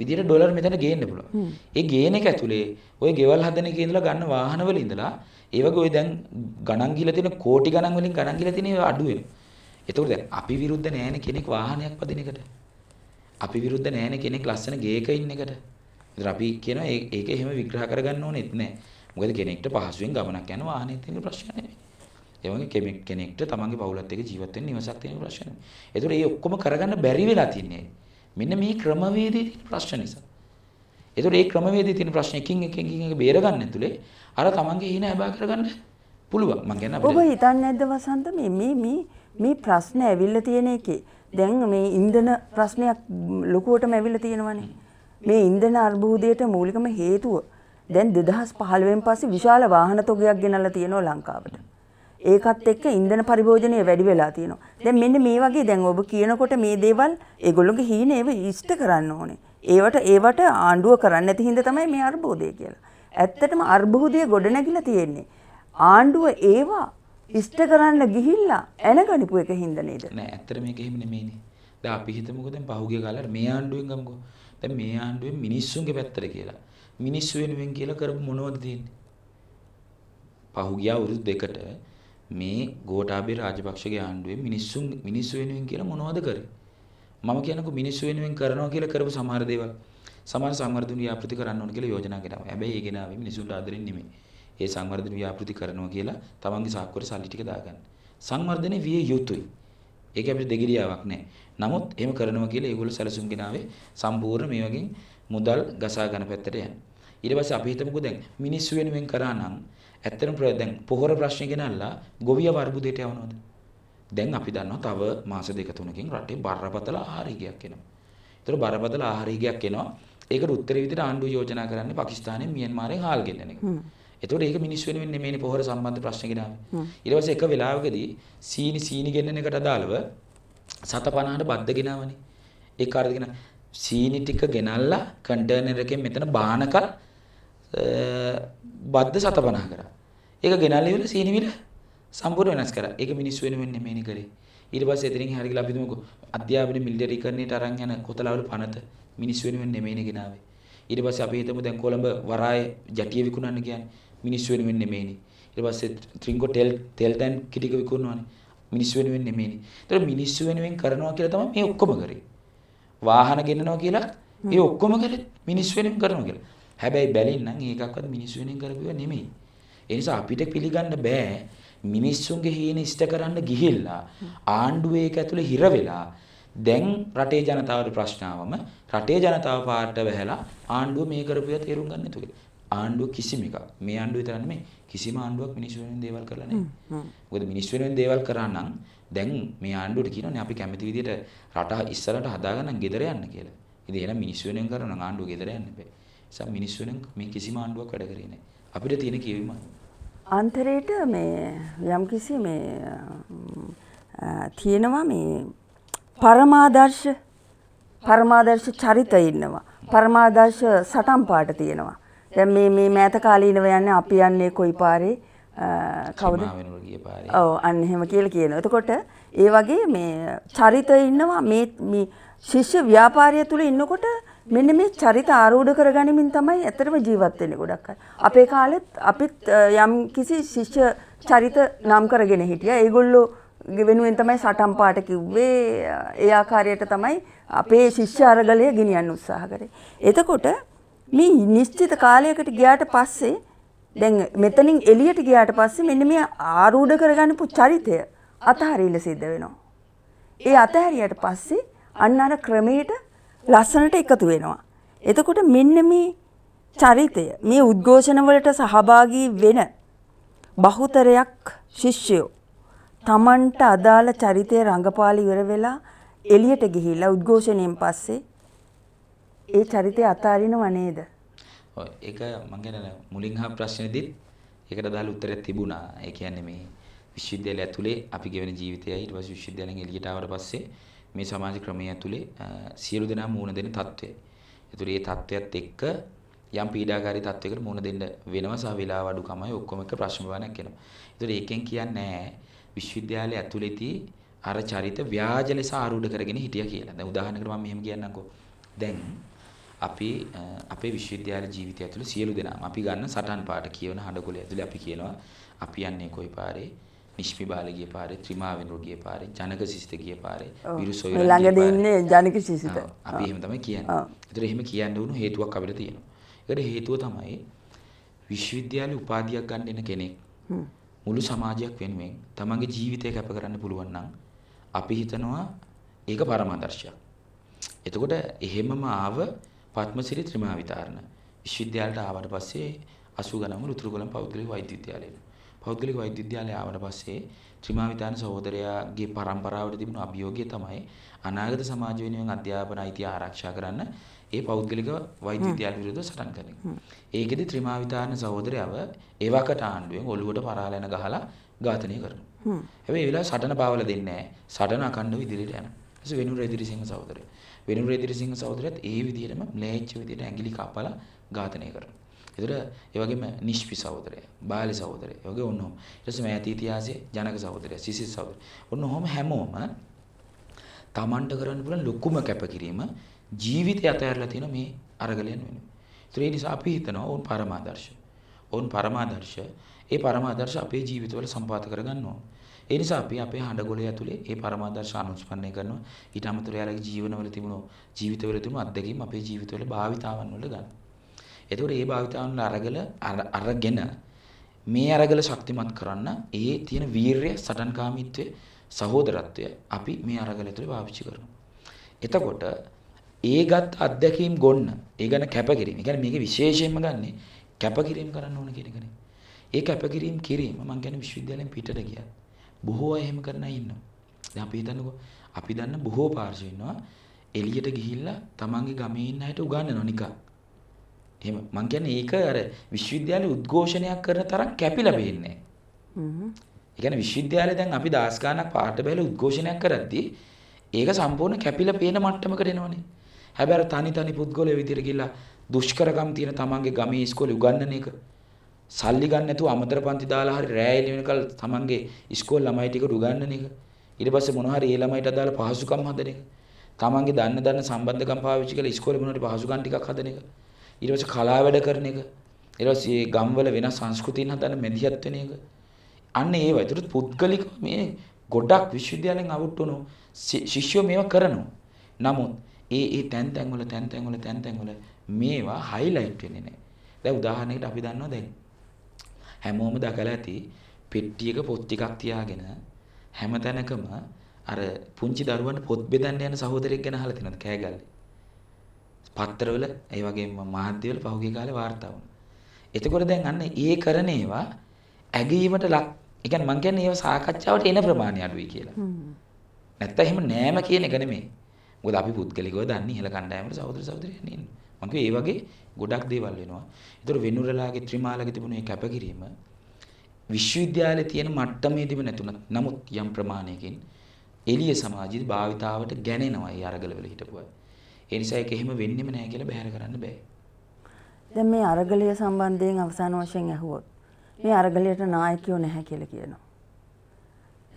Speaker 2: විදියට ඩොලර් මෙතන ගේන්න පුළුවන්. ඒ ගේන එක ඇතුලේ ওই ගෙවල් හදන එකේ ඉඳලා ගන්න වාහන වල ඉඳලා ඒ වගේ ওই දැන් ගණන් ගිලා තියෙන කෝටි ගණන් වලින් ගණන් ගිලා තියෙන අඩු වෙනවා. ඒතකොට දැන් අපි විරුද්ධ නෑනේ කෙනෙක් වාහනයක් පදින එකට. අපි විරුද්ධ නැහැනේ කෙනෙක් ලස්සන ගේක ඉන්න එකට. ඉතින් අපි කියනවා ඒක එහෙම විග්‍රහ කරගන්න ඕනෙත් නැහැ. මොකද කෙනෙක්ට පහසුවෙන් ගමනක් යන වාහනේ තියෙන ප්‍රශ්න නෙවෙයි. ඒ වගේ කෙනෙක්ට තමන්ගේ පවුලත් එක්ක ජීවත් වෙන්න නිවසක් තියෙන ප්‍රශ්න නෙවෙයි. ඒතකොට මේ ඔක්කොම කරගන්න බැරි වෙලා තින්නේ. මෙන්න මේ ක්‍රමවේදයේ තියෙන ප්‍රශ්න නිසා. ඒතකොට මේ ක්‍රමවේදයේ තියෙන ප්‍රශ්න එකින් එකකින් එක බේරගන්න ඇතුලේ අර තමන්ගේ හිණ හැබා කරගන්න පුළුවන්. මම කියන්නේ අපිට. ඔබ
Speaker 1: හිතන්නේ නැද්ද වසන්ත මේ මේ මේ ප්‍රශ්න ඇවිල්ලා තියෙන එකේ දැන් මේ ඉන්ධන ප්‍රශ්නයක් ලොකුවටම ඇවිල්ලා තියෙනවානේ. මේ ඉන්ධන අර්බුදයට මූලිකම හේතුව දැන් 2015 වෙනි පස්සේ විශාල වාහන තොගයක් ගෙනල්ලා තියෙනවා ලංකාවට. ඒකත් එක්ක ඉන්ධන පරිභෝජනය වැඩි වෙලා තියෙනවා. දැන් මෙන්න මේ වගේ දැන් ඔබ කියනකොට මේ දේවල් ඒගොල්ලෝගේ හීනේව ඉෂ්ට කරන්න ඕනේ. ඒවට ඒවට ආණ්ඩුව කරන්න නැති හින්දා තමයි මේ අර්බුදය කියලා. ඇත්තටම අර්බුදය ගොඩනැගිලා තියෙන්නේ. ආණ්ඩුව ඒවා ඉෂ්ට කරන්න ගිහිල්ලා ඇනගනිපු එක හින්ද නේද?
Speaker 2: නෑ ඇත්තට මේක එහෙම නෙමෙයිනේ. දැන් අපි හිතමුකෝ දැන් පහුගිය කාලේ මේ ආණ්ඩුවෙන් ගමුකෝ. දැන් මේ ආණ්ඩුවෙන් මිනිස්සුන්ගේ පැත්තට කියලා. මිනිස්සු වෙනුවෙන් කියලා කරපු මොනවද තියෙන්නේ? පහුගිය අවුරුදු දෙකට මේ ගෝඨාභය රාජපක්ෂගේ ආණ්ඩුවේ මිනිස්සුන් මිනිස්සු වෙනුවෙන් කියලා මොනවද කරේ? මම කියනකො මිනිස්සු වෙනුවෙන් කරනවා කියලා කරපු සමහර දේවල් සමහර සංවර්ධන ව්‍යාපෘති කරන්න ඕන කියලා යෝජනා කරනවා. හැබැයි ඒ ගෙනාවේ මිනිසුන්ට ආදරෙන් නෙමෙයි. ඒ සංවර්ධන ව්‍යාපෘති කරනවා කියලා තමන්ගේ සාක්කුවට සල්ලි ටික දාගන්න. සංවර්ධනේ විය යුතුයි. ඒක අපිට දෙගිරියාවක් නැහැ. නමුත් එහෙම කරනවා කියලා ඒගොල්ලෝ සැලසුම් ගෙනාවේ සම්පූර්ණ මේ වගේ මුදල් ගසා ගන්න පැත්තට යන. ඊට පස්සේ අපි හිතමුකෝ දැන් මිනිස්සු වෙනුවෙන් කරා නම් ඇත්තටම දැන් පොහොර ප්‍රශ්න ගෙනල්ලා ගොවියා වර්බුදයට යවනවද? දැන් අපි දන්නවා තව මාස දෙක තුනකින් රටේ බරපතල ආහාරීගයක් එනවා. ඒතර බරපතල ආහාරීගයක් එනවා. ඒකට උත්තර විදිහට ආණ්ඩුව යෝජනා කරන්නේ පාකිස්තානයෙන් මියන්මාරයෙන් හාල් ගෙන්නන එක. එතකොට ඒක මිනිස් වෙනුවෙන් නෙමෙයිනේ පොහොර සම්බන්ධ ප්‍රශ්න ගෙනාවේ. ඊට පස්සේ එක වෙලාවකදී සීනි සීනි ගෙන්නන එකට අදාළව 750ට බද්ද ගෙනාවනේ. ඒක කාටද ගෙනා? සීනි ටික ගෙනල්ලා කන්ටේනර් එකෙන් මෙතන බානකල් බද්ද 750 කරා. ඒක ගෙනල්ලා ඉවර සීනි මිල සම්පූර්ණ වෙනස් කරා. ඒක මිනිස් වෙනුවෙන් නෙමෙයිනේ කරේ. ඊට පස්සේ එතනින් හැරි ගිලා අපි තුමුකෝ අධ්‍යාපන මිලිටරිකරණයට අරන් යන කොතලාවල පනත මිනිස් වෙනුවෙන් නෙමෙයිනේ ගෙනාවේ. ඊට පස්සේ අපි හිතමු දැන් කොළඹ වරායේ ජටිය විකුණන්න කියන්නේ මිනිස්සු වෙනුවෙන් නෙමෙයිනේ. ඊට පස්සේ ත්‍රිංගෝ ටෙල් ටෙල් ටැන් කිටික විකුණනවානේ. මිනිස්සු වෙනුවෙන් නෙමෙයිනේ. ඒතර මිනිස්සු වෙනුවෙන් කරනවා කියලා තමයි මේ ඔක්කොම කරේ. වාහන ගෙන්නනවා කියලා ඒ ඔක්කොම කරේ මිනිස්සු වෙනුවෙන් කරනවා කියලා. හැබැයි බැලින් නම් ඒකක්වත් මිනිස්සු වෙනුවෙන් කරපුවා නෙමෙයි. ඒ නිසා අපිට පිළිගන්න බෑ මිනිස්සුන්ගේ හීන ඉෂ්ට කරන්න ගිහිල්ලා ආණ්ඩුවේ ඒක ඇතුලේ හිර වෙලා දැන් රටේ ජනතාවට ප්‍රශ්නාවම රටේ ජනතාව පාට වැහැලා ආණ්ඩුව මේ කරපු එක තේරුම් ගන්න නැතුව. ආණ්ඩුව කිසිම එකක් මේ ආණ්ඩුව විතර නෙමෙයි කිසිම ආණ්ඩුවක් මිනිස්සු වෙනුවෙන් දේවල් කරලා නැහැ. මොකද මිනිස්සු වෙනුවෙන් දේවල් කරා නම් දැන් මේ ආණ්ඩුවට කියනවානේ අපි කැමති විදිහට රට ඉස්සරහට හදාගන්න ගෙදර යන්න කියලා. ඉතින් එහෙනම් මිනිස්සු වෙනුවෙන් කරන ආණ්ඩුව ගෙදර යන්න බෑ. නිසා මිනිස්සු වෙනුවෙන් මේ කිසිම ආණ්ඩුවක් වැඩ කරේ නැහැ. අපිට තියෙන කියවීමයි.
Speaker 1: අන්තරේට මේ යම්කිසි මේ තියෙනවා මේ පරමාදර්ශ පරමාදර්ශ චරිත ඉන්නවා. පරමාදර්ශ සටන් පාට තියෙනවා. දැන් මේ මේ මෑත කාලීනව යන්නේ අපි යන්නේ කොයි පාරේ කවුද? ඔව් අන්න එහෙම කියලා කියනවා. එතකොට ඒ වගේ මේ චරිතය ඉන්නවා මේ මේ ශිෂ්‍ය ව්‍යාපාරය තුල ඉන්නකොට මෙන්න මේ චරිත ආරෝඪ කරගනිමින් තමයි ඇත්තටම ජීවත් වෙන්නේ ගොඩක් අය. අපේ කාලෙත් අපිත් යම් කිසි ශිෂ්‍ය චරිත නම් කරගෙන හිටියා. ඒගොල්ලෝ වෙනුවෙන් තමයි සටන් පාට කිව්වේ. ඒ ආකාරයට තමයි අපේ ශිෂ්‍ය අරගලය ගෙනියන්න උත්සාහ කරේ. එතකොට මේ නිශ්චිත කාලයකට ගියාට පස්සේ දැන් මෙතනින් එළියට ගියාට පස්සේ මෙන්න මේ ආරූඪ කරගන්නපු චරිතය අතහරින්න සිද්ධ වෙනවා. ඒ අතහැරියට පස්සේ අන්න අර ක්‍රමයට ලස්සනට එකතු වෙනවා. එතකොට මෙන්න මේ චරිතය මේ උද්ඝෝෂණ වලට සහභාගී වෙන බහුතරයක් ශිෂ්‍යයෝ Tamanට අදාළ චරිතය රඟපාලා ඉවර වෙලා එළියට ගිහිල්ලා උද්ඝෝෂණයෙන් පස්සේ ඒ චරිතය අතාරිනව නේද?
Speaker 2: ඔය ඒක මම කියන්නේ මුලින් හා ප්‍රශ්නේදීත් ඒකට අදාළ උත්තරයක් තිබුණා. ඒ කියන්නේ මේ විශ්වවිද්‍යාලය ඇතුලේ අපි ගෙවන ජීවිතයයි ඊට පස්සේ විශ්වවිද්‍යාලෙන් එළියට ආවට පස්සේ මේ සමාජ ක්‍රමයේ ඇතුලේ සියලු දෙනා මුණ දෙන තත්ත්වය. ඒතර ඒ තත්ත්වයත් එක්ක යම් පීඩාකාරී තත්වයකට මුණ දෙන්න වෙනවා සහ වේලාව අඩුකමයි ඔක්කොම එක ප්‍රශ්න ප්‍රවාහයක් එනවා. ඒතර ඒකෙන් කියන්නේ විශ්වවිද්‍යාලය ඇතුලේදී අර චරිත ව්‍යාජ ලෙස ආරූඪ කරගෙන හිටියා කියලා. දැන් උදාහරණයකට මම මෙහෙම කියන්නම්කෝ. දැන් අපේ අපේ විශ්වවිද්‍යාල ජීවිතය ඇතුළේ සියලු දෙනාම අපි ගන්න සටහන් පාඩ කියවන හඩකොලේ ඇතුළේ අපි කියනවා අපි යන්නේ කොයි පාරේ නිෂ්පි බාල ගිය පාරේ ත්‍රිමාවෙන්රු ගිය පාරේ ජනක සිසිත ගිය පාරේ විරුසොය ළඟදී
Speaker 1: ඉන්නේ ජනක සිසිත අපි එහෙම
Speaker 2: තමයි කියන්නේ. ඒතර එහෙම කියන්න උණු හේතුවක් අපිට තියෙනවා. ඒකට හේතුව තමයි විශ්වවිද්‍යාලේ උපාධියක් ගන්න එන කෙනෙක් මුළු සමාජයක් වෙනුවෙන් තමන්ගේ ජීවිතය කැප කරන්න පුළුවන් නම් අපි හිතනවා ඒක පරමාදර්ශයක්. එතකොට එහෙමම ආව පත්මසිරි ත්‍රිමා විතාරණ විශ්වවිද්‍යාලයට ආවට පස්සේ 80 ගණන්වල උතුරුගලම් පෞද්ගලික වෛද්‍ය විද්‍යාලයට. පෞද්ගලික වෛද්‍ය විද්‍යාලය ආවට පස්සේ ත්‍රිමා විතාරණ සහෝදරයාගේ පරම්පරාවට තිබුණු අභියෝගය තමයි අනාගත සමාජ වෙනුවෙන් අධ්‍යාපන අයිතිය ආරක්ෂා කරන්න ඒ පෞද්ගලික වෛද්‍ය විද්‍යාල විරුද්ධව සටන් කරනවා. ඒකෙදි ත්‍රිමාවිතාන සහෝදරයව ඒවකට ආණ්ඩුවෙන් ඔළුවට පරාලන ගහලා ඝාතනය කරනවා. හැබැයි ඒ වෙලාව සටන පාවල දෙන්නේ නැහැ. සටන අකණ්ඩව ඉදිරියට යනවා. ඊට වෙනුර ඉදිරිසිංහ සහෝදරය. වෙනුර එදිරිසිංහ සහෝදරයත් ඒ විදිහටම ම්ලේච්ඡ විදිහට ඇඟිලි කපලා ඝාතනය කරනවා. ඒතර ඒ වගේම නිෂ්පි සහෝදරය, බාලි සහෝදරය, ඒ වගේ ඔන්නෝම. ඊට පස්සේ මෑත ඉතිහාසයේ ජනක සහෝදරය, සිසිස් සහෝදරය. ඔන්නෝම හැමෝම තමන්ට කරන්න පුළුවන් ලොකුම කැපකිරීම ජීවිතය අතහැරලා තියෙන මේ අරගලයන් වෙනුවෙන්. ඒතර ඒ නිසා අපි හිතනවා ඕන් පරමාදර්ශ. ඕන් පරමාදර්ශ. ඒ පරමාදර්ශ අපේ ජීවිතවල සම්පාත කරගන්න ඕනේ. ඒ නිසා අපි අපේ හඬගොලේ ඇතුලේ මේ පරමාදර්ශ අනුස්පන්නය කරනවා. ඊට අමතරව යාළුවගේ ජීවනවල තිබුණු ජීවිතවල තිබුණු අත්දැකීම් අපේ ජීවිතවල භාවිතාවන් වල ගන්න. එතකොට මේ භාවිතාවන් වල අරගල අරගෙන මේ අරගල ශක්තිමත් කරන්න ඒ තියෙන වීරය සටන්කාමීත්වය සහෝදරත්වය අපි මේ අරගල ඇතුලේ පාවිච්චි කරනවා. එතකොට ඒගත් අත්දැකීම් ගොන්න ඒ ගැන කැපකිරීම. ඒ කියන්නේ මේක විශේෂයෙන්ම ගන්නේ කැපකිරීම කරන්න ඕන කියන එකනේ. ඒ කැපකිරීම කිරීම මම කියන්නේ විශ්වවිද්‍යාලයෙන් පිටට ගියා. බොහෝ අය එහෙම කරන අය ඉන්නවා. දැන් අපි හිතන්නකෝ අපි දන්න බොහෝ පාර්ශ්ව ඉන්නවා එළියට ගිහිල්ලා තමන්ගේ ගමේ ඉන්න අයට උගන්වනවා නිකන්. එහෙම මං කියන්නේ ඒක අර විශ්වවිද්‍යාලේ උද්ඝෝෂණයක් කරන තරම් කැපිලා පේන්නේ
Speaker 3: නැහැ.
Speaker 2: ඒ කියන්නේ විශ්වවිද්‍යාලේ දැන් අපි දාස් ගාණක් පාඩ බැලලා උද්ඝෝෂණයක් කරද්දී ඒක සම්පූර්ණ කැපිලා පේන මට්ටමකට එනවනේ. හැබැයි අර තනි තනි පුද්ගලයෝ විදිහට ගිහිල්ලා දුෂ්කරකම් තියෙන තමන්ගේ ගමේ ඉස්කෝලේ උගන්වන එක සල්ලි ගන්න නැතුව අමතර පන්ති දාලා හරි රෑ එළි වෙනකල් තමන්ගේ ඉස්කෝල ළමයි ටික උගන්වන එක. ඊට පස්සේ මොනවා හරි ඒ ළමයිට අදාළ පහසුකම් හදන එක. තමන්ගේ දන්න දන්න සම්බන්ධකම් පාවිච්චි කරලා ඉස්කෝලේ මොනවාරි පහසුකම් ටිකක් හදන එක. ඊට පස්සේ කලා වැඩ කරන එක. ඊට පස්සේ ගම්වල වෙනස් සංස්කෘතියන් හදන මැදිහත් වෙන එක. අන්න ඒවා. ඒතර පුද්ගලික මේ ගොඩක් විශ්වවිද්‍යාලෙන් අවුට් වුණු ශිෂ්‍යෝ මේවා කරනවා. නමුත් ඒ ඒ තැන් තැන් වල තැන් තැන් වල තැන් තැන් වල මේවා හයිලයිට් වෙන්නේ නැහැ. දැන් උදාහරණයකට අපි දන්නවා දැන් හැමෝම දකලා ඇති පෙට්ටියක පොත් ටිකක් තියාගෙන හැම තැනකම අර පුංචි දරුවන්ට පොත් බෙදන්න යන සහෝදරයෙක් ගැන අහලා තියෙනවද කෑගල්ලේ? පත්තරවල ඒ වගේම මාධ්‍යවල පහුගිය කාලේ වාර්තා වුණා. එතකොට දැන් අන්න ඒ කරන ඒවා ඇගීමට ලක්. ඒ කියන්නේ මං කියන්නේ ඒව සාකච්ඡාවට එන ප්‍රමාණය අඩුයි කියලා. නැත්තම් එහෙම නෑම කියන එක නෙමෙයි. මොකද අපි පුද්ගලිකව දන්නේ ඉහළ කණ්ඩායමට සහෝදර සහෝදරයන් ඉන්නවා. මගේ ඒ වගේ ගොඩක් දේවල් වෙනවා. ඒතර වෙනුරලාගේ ත්‍රිමාලගේ තිබුණ මේ කැපකිරීම විශ්වවිද්‍යාලයේ තියෙන මට්ටමේදීම නැතුණා. නමුත් යම් ප්‍රමාණයකින් එළිය සමාජයේ භාවිතාවට ගැනෙනවා ඒ අරගලවල හිටපුවා. ඒ නිසා ඒක එහෙම වෙන්නෙම නෑ කියලා බැහැර කරන්න බෑ.
Speaker 1: දැන් මේ අරගලය සම්බන්ධයෙන් අවසාන වශයෙන් ඇහුවොත් මේ අරගලයට නායකයෝ නැහැ කියලා කියනවා.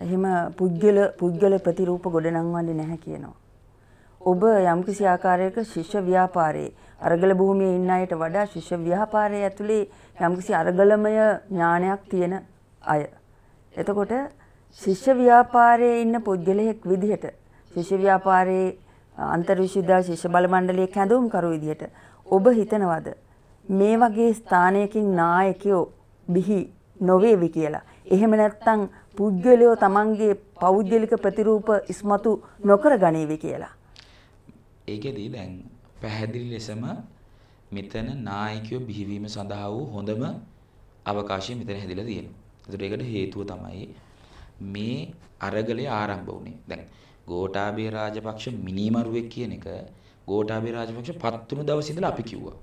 Speaker 1: එහෙම පුද්ගල පුද්ගල ප්‍රතිරූප ගොඩනංවන්නේ නැහැ කියනවා. ඔබ යම්කිසි ආකාරයක ශිෂ්‍ය ව්‍යාපාරයේ අරගල භූමියේ ඉන්න අයට වඩා ශිෂ්‍ය ව්‍යාපාරයේ ඇතුලේ යම්කිසි අරගලමය ඥානයක් තියෙන අය. එතකොට ශිෂ්‍ය ව්‍යාපාරයේ ඉන්න පුද්ගලයෙක් විදිහට ශිෂ්‍ය ව්‍යාපාරයේ අන්තර්විශ්වවිද්‍යාල ශිෂ්‍ය බල මණ්ඩලයේ කැඳවුම්කරු විදිහට ඔබ හිතනවද මේ වගේ ස්ථානයකින් නායකයෝ බිහි නොවේවි කියලා. එහෙම නැත්නම් පුද්ගලයෝ තමන්ගේ පෞද්ගලික ප්‍රතිරූප ඉස්මතු නොකර ගනීවි කියලා.
Speaker 2: ඒකෙදී දැන් පැහැදිලි ලෙසම මෙතන නායකයෝ බිහිවීම සඳහා වූ හොඳම අවකාශය මෙතන හැදිලා තියෙනවා. ඒකට ඒකට හේතුව තමයි මේ අරගලය ආරම්භ වුණේ. දැන් ගෝඨාභය රාජපක්ෂ මිනිමරුවෙක් කියන එක ගෝඨාභය රාජපක්ෂ පත්තුණු දවසේ ඉඳලා අපි කිව්වා.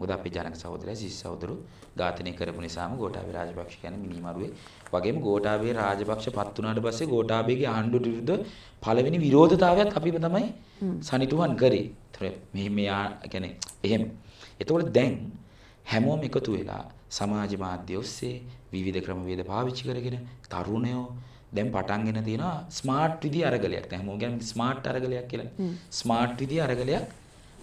Speaker 2: මොකද අපේ ජනක සහෝදරයා සිස් සහෝදරු ඝාතනය කරපු නිසාම ගෝඨාභය රාජපක්ෂ කියන්නේ මිනිමරුවේ වගේම ගෝඨාභය රාජපක්ෂ පත් වුණාට පස්සේ ගෝඨාභයගේ ආණ්ඩුවට විරුද්ධ පළවෙනි විරෝධතාවයක් අපිව තමයි සනිටුහන් කරේ. ඒතර මෙහි මෙයා කියන්නේ එහෙම. එතකොට දැන් හැමෝම එකතු වෙලා සමාජ මාධ්‍ය ඔස්සේ විවිධ ක්‍රමවේද පාවිච්චි කරගෙන තරුණයෝ දැන් පටන්ගෙන තියෙනවා ස්මාර්ට් විදි අරගලයක්. හැමෝම කියන්නේ ස්මාර්ට් අරගලයක් කියලා. ස්මාර්ට් විදි අරගලයක්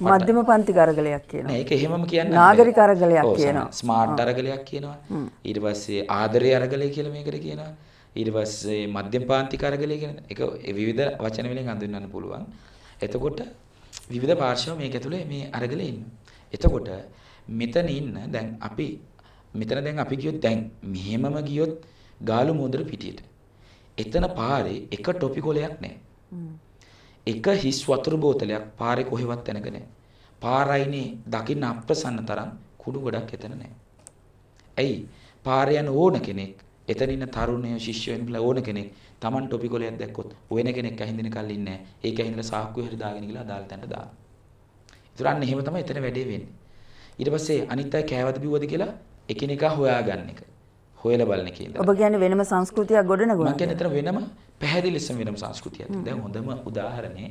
Speaker 2: මධ්‍යම
Speaker 1: පන්ති කරගලයක් කියන ඒක එහෙම කියන්න නාගරි කරගලයක් කියනවා ස්මාර්ට්
Speaker 2: අරගලයක් කියනවා ඊට පස්සේ ආදරය අරගලය කියලා මේකට කියනවා ඊට පස්සේ මධ්‍යම පාන්ති කරගලය කියන එක විවිධ වචන වලින් හඳුන්වන්න පුළුවන් එතකොට විවිධ පාර්ශ්ව මේක ඇතුලේ මේ අරගලේ ඉන්නවා එතකොට මෙතන ඉන්න දැන් අපි මෙතන දැන් අපි ගියොත් දැන් මෙහෙමම ගියොත් ගාලු මුදල පිටියට එතන පාරේ එක ටොපිකොලයක්
Speaker 3: නැහැ
Speaker 2: එක හිස් වතුර බෝතලයක් පාරේ කොහෙවත් තැනක නැහැ. පාරයිනේ දකින්න අප්‍රසන්න තරම් කුඩු ගොඩක් එතන නැහැ. ඇයි? පාරේ යන ඕන කෙනෙක්, එතන ඉන්න තරුණයෝ ශිෂ්‍යයන්ලා ඕන කෙනෙක් Taman ටොපිකොලයක් දැක්කොත් වෙන කෙනෙක් ඇහිඳින කල් ඉන්නේ නැහැ. ඒක ඇහිඳලා සාක්කුවේ හරි දාගෙන ගිහලා අදාළ තැනට දාන. ඒතරන්නේ එහෙම තමයි එතන වැඩේ වෙන්නේ. ඊට පස්සේ අනිත් අය කෑවද බිව්වද කියලා එකිනෙකා හොයාගන්න එක. හොයලා බලන එක ඉඳලා. ඔබ කියන්නේ වෙනම
Speaker 1: සංස්කෘතියක් ගොඩනගනවා. මම කියන්නේ එතන වෙනම
Speaker 2: පැහැදිලිසම වෙනම සංස්කෘතියක්. දැන් හොඳම උදාහරණේ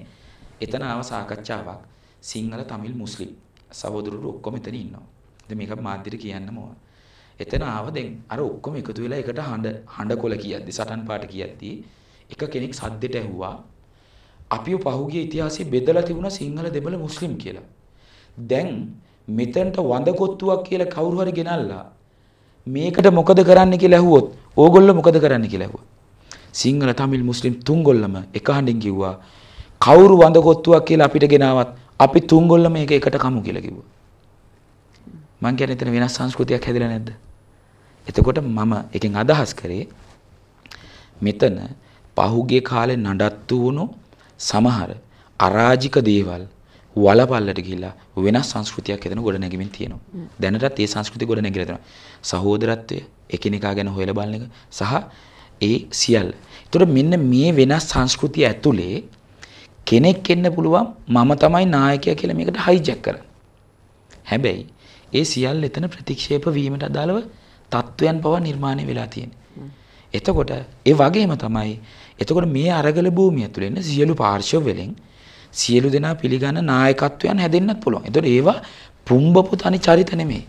Speaker 2: එතන ආව සාකච්ඡාවක් සිංහල තමිල් මුස්ලිම් සහෝදරවරු ඔක්කොම එතන ඉන්නවා. ඉතින් මේක මාධ්‍යට කියන්නම ඕන. එතන ආව දැන් අර ඔක්කොම එකතු වෙලා එකට හඬ හඬකොල කියද්දි සටන් පාට කියද්දි එක කෙනෙක් සද්දෙට ඇහුවා අපිව පහුගිය ඉතිහාසයේ බෙදලා තිබුණා සිංහල දෙමළ මුස්ලිම් කියලා. දැන් මෙතනට වඳ කොත්තුවක් කියලා කවුරු හරි ගෙනල්ලා මේකට මොකද කරන්න කියලා ඇහුවොත් ඕගොල්ලෝ මොකද කරන්න කියලා ඇහුවා. සිංහල තමිල් මුස්ලිම් තුන්ගොල්ලම එකහඬින් කිව්වා කවුරු වඳගොත්තුවක් කියලා අපිට ගෙනාවත් අපි තුන්ගොල්ලම ඒක එකට කමු කියලා කිව්වා. මං කියන්නේ එතන වෙනස් සංස්කෘතියක් හැදෙලා නැද්ද? එතකොට මම එකෙන් අදහස් කරේ මෙතන පහුගිය කාලේ නඩත්තු වුණු සමහර අරාජික දේවල් වලපල්ලට ගිහිලා වෙනස් සංස්කෘතියක් එතන ගොඩ නැගෙමින් තියෙනවා. දැනටත් ඒ සංස්කෘතිය ගොඩ නැගිලා තියෙනවා. සහෝදරත්වය, එකිනෙකා ගැන හොයලා බලන එක සහ ඒ සියල්ල. ඒතකොට මෙන්න මේ වෙනස් සංස්කෘතිය ඇතුලේ කෙනෙක් එන්න පුළුවන් මම තමයි නායකයා කියලා මේකට හයිජැක් කරන්නේ. හැබැයි ඒ සියල්ල එතන ප්‍රතික්ෂේප වීමට අදාළව තත්වයන් පවා නිර්මාණය වෙලා තියෙනවා. එතකොට ඒ වගේම තමයි එතකොට මේ අරගල භූමිය තුළ ඉන්න සියලු පාර්ශ්ව වලින් සියලු දෙනා පිළිගන්න නායකත්වයන් හැදෙන්නත් පුළුවන්. ඒතකොට ඒවා පුම්බපු තනි චරිත නෙමෙයි.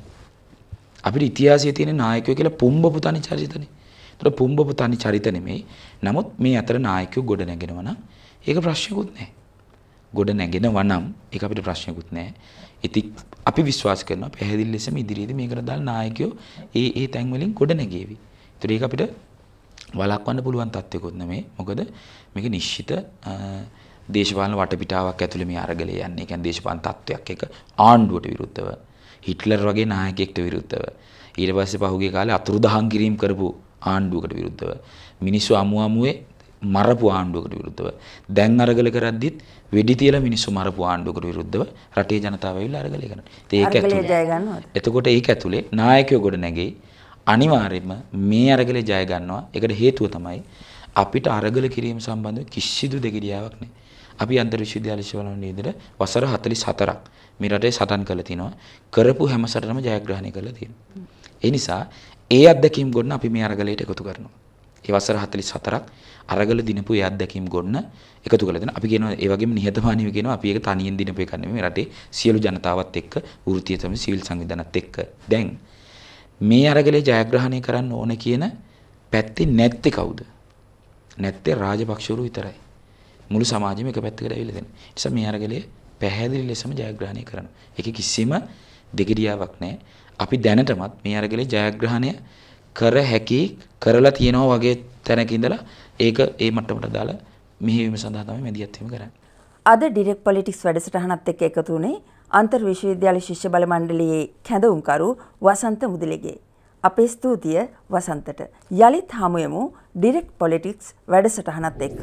Speaker 2: අපිට ඉතිහාසයේ තියෙන නායකයෝ කියලා පුම්බපු තනි චරිතනේ. ඒතකොට පුම්බපු තනි චරිත නෙමෙයි. නමුත් මේ අතර නායකයෝ ගොඩ නැගෙනවා නම් ඒක ප්‍රශ්නකුත් නැහැ. ගොඩ නැගෙනවා නම් ඒක අපිට ප්‍රශ්නකුත් නැහැ. ඉතින් අපි විශ්වාස කරනවා පැහැදිලි ලෙසම ඉදිරියේදී මේකට දාලා නායකයෝ ඒ ඒ තැන් වලින් ගොඩ නැගේවි. ඒතර ඒක අපිට වළක්වන්න පුළුවන් තත්ත්වයකුත් නෙමෙයි. මොකද මේක නිශ්චිත දේශපාලන වටපිටාවක් ඇතුළේ මේ අරගලය යන්නේ. ඒ කියන්නේ දේශපාලන තත්වයක් එක ආණ්ඩුවට විරුද්ධව, හිට්ලර් වගේ නායකයෙක්ට විරුද්ධව. ඊට පස්සේ පහුගිය කාලේ අතුරුදහන් කිරීම කරපු ආණ්ඩුවකට විරුද්ධව, මිනිස්සු අමු අමුවේ මරපු ආණ්ඩුවකට විරුද්ධව, දැන් අරගල කරද්දිත් වෙඩි තියලා මිනිස්සු මරපු ආණ්ඩුවකට විරුද්ධව රටේ ජනතාව ඇවිල්ලා අරගලය කරනවා. ඒක
Speaker 1: ඇතුළේ.
Speaker 2: එතකොට ඒක ඇතුළේ නායකයෝ ගොඩ නැගෙයි. අනිවාර්යයෙන්ම මේ අරගලේ ජය ගන්නවා. ඒකට හේතුව තමයි අපිට අරගල කිරීම සම්බන්ධව කිසිදු දෙගිඩියාවක් නැහැ. අපි අන්තර් විශ්වවිද්‍යාල ශිවලවන විදිහට වසර 44ක් මේ රටේ සටන් කළ තිනවා. කරපු හැම සටනම ජයග්‍රහණය කළා
Speaker 3: තියෙනවා.
Speaker 2: ඒ නිසා ඒ අත්දැකීම් ගොන්න අපි මේ අරගලයට එකතු කරනවා. ඒ වසර 44ක් අරගල දිනපු ඒ අත්දැකීම් ගොන්න එකතු කරලා දෙනවා. අපි කියනවා ඒ වගේම නිහතමානීව කියනවා අපි ඒක තනියෙන් දිනපු එකක් නෙමෙයි මේ රටේ සියලු ජනතාවත් එක්ක වෘත්තීය තමයි සිවිල් සංවිධානත් එක්ක. දැන් මේ අරගලේ ජයග්‍රහණය කරන්න ඕන කියන පැත්තේ නැත්තේ කවුද? නැත්තේ රාජපක්ෂවරු විතරයි. මුළු සමාජෙම එක පැත්තකට ඇවිල්ලා තියෙනවා. ඒ නිසා මේ අරගලයේ පැහැදිලි ලෙසම ජයග්‍රහණය කරනවා. ඒකේ කිසිම දෙගිඩියාවක් නැහැ. අපි දැනටමත් මේ අරගලයේ ජයග්‍රහණය කර හැකි කරලා තියෙනවා වගේ තැනක ඉඳලා ඒක ඒ මට්ටමට දාලා මෙහෙයවීම සඳහා තමයි මැදිහත් වීම කරන්නේ.
Speaker 1: අද ඩිරෙක්ට් පොලිටික්ස් වැඩසටහනත් එක්ක එකතු වුණේ අන්තර් විශ්වවිද්‍යාල ශිෂ්‍ය බල මණ්ඩලයේ කැඳවුම්කරු වසන්ත මුදලිගේ. අපේ ස්තුතිය වසන්තට. යලිත් හමුයමු ඩිරෙක්ට් පොලිටික්ස් වැඩසටහනත් එක්ක.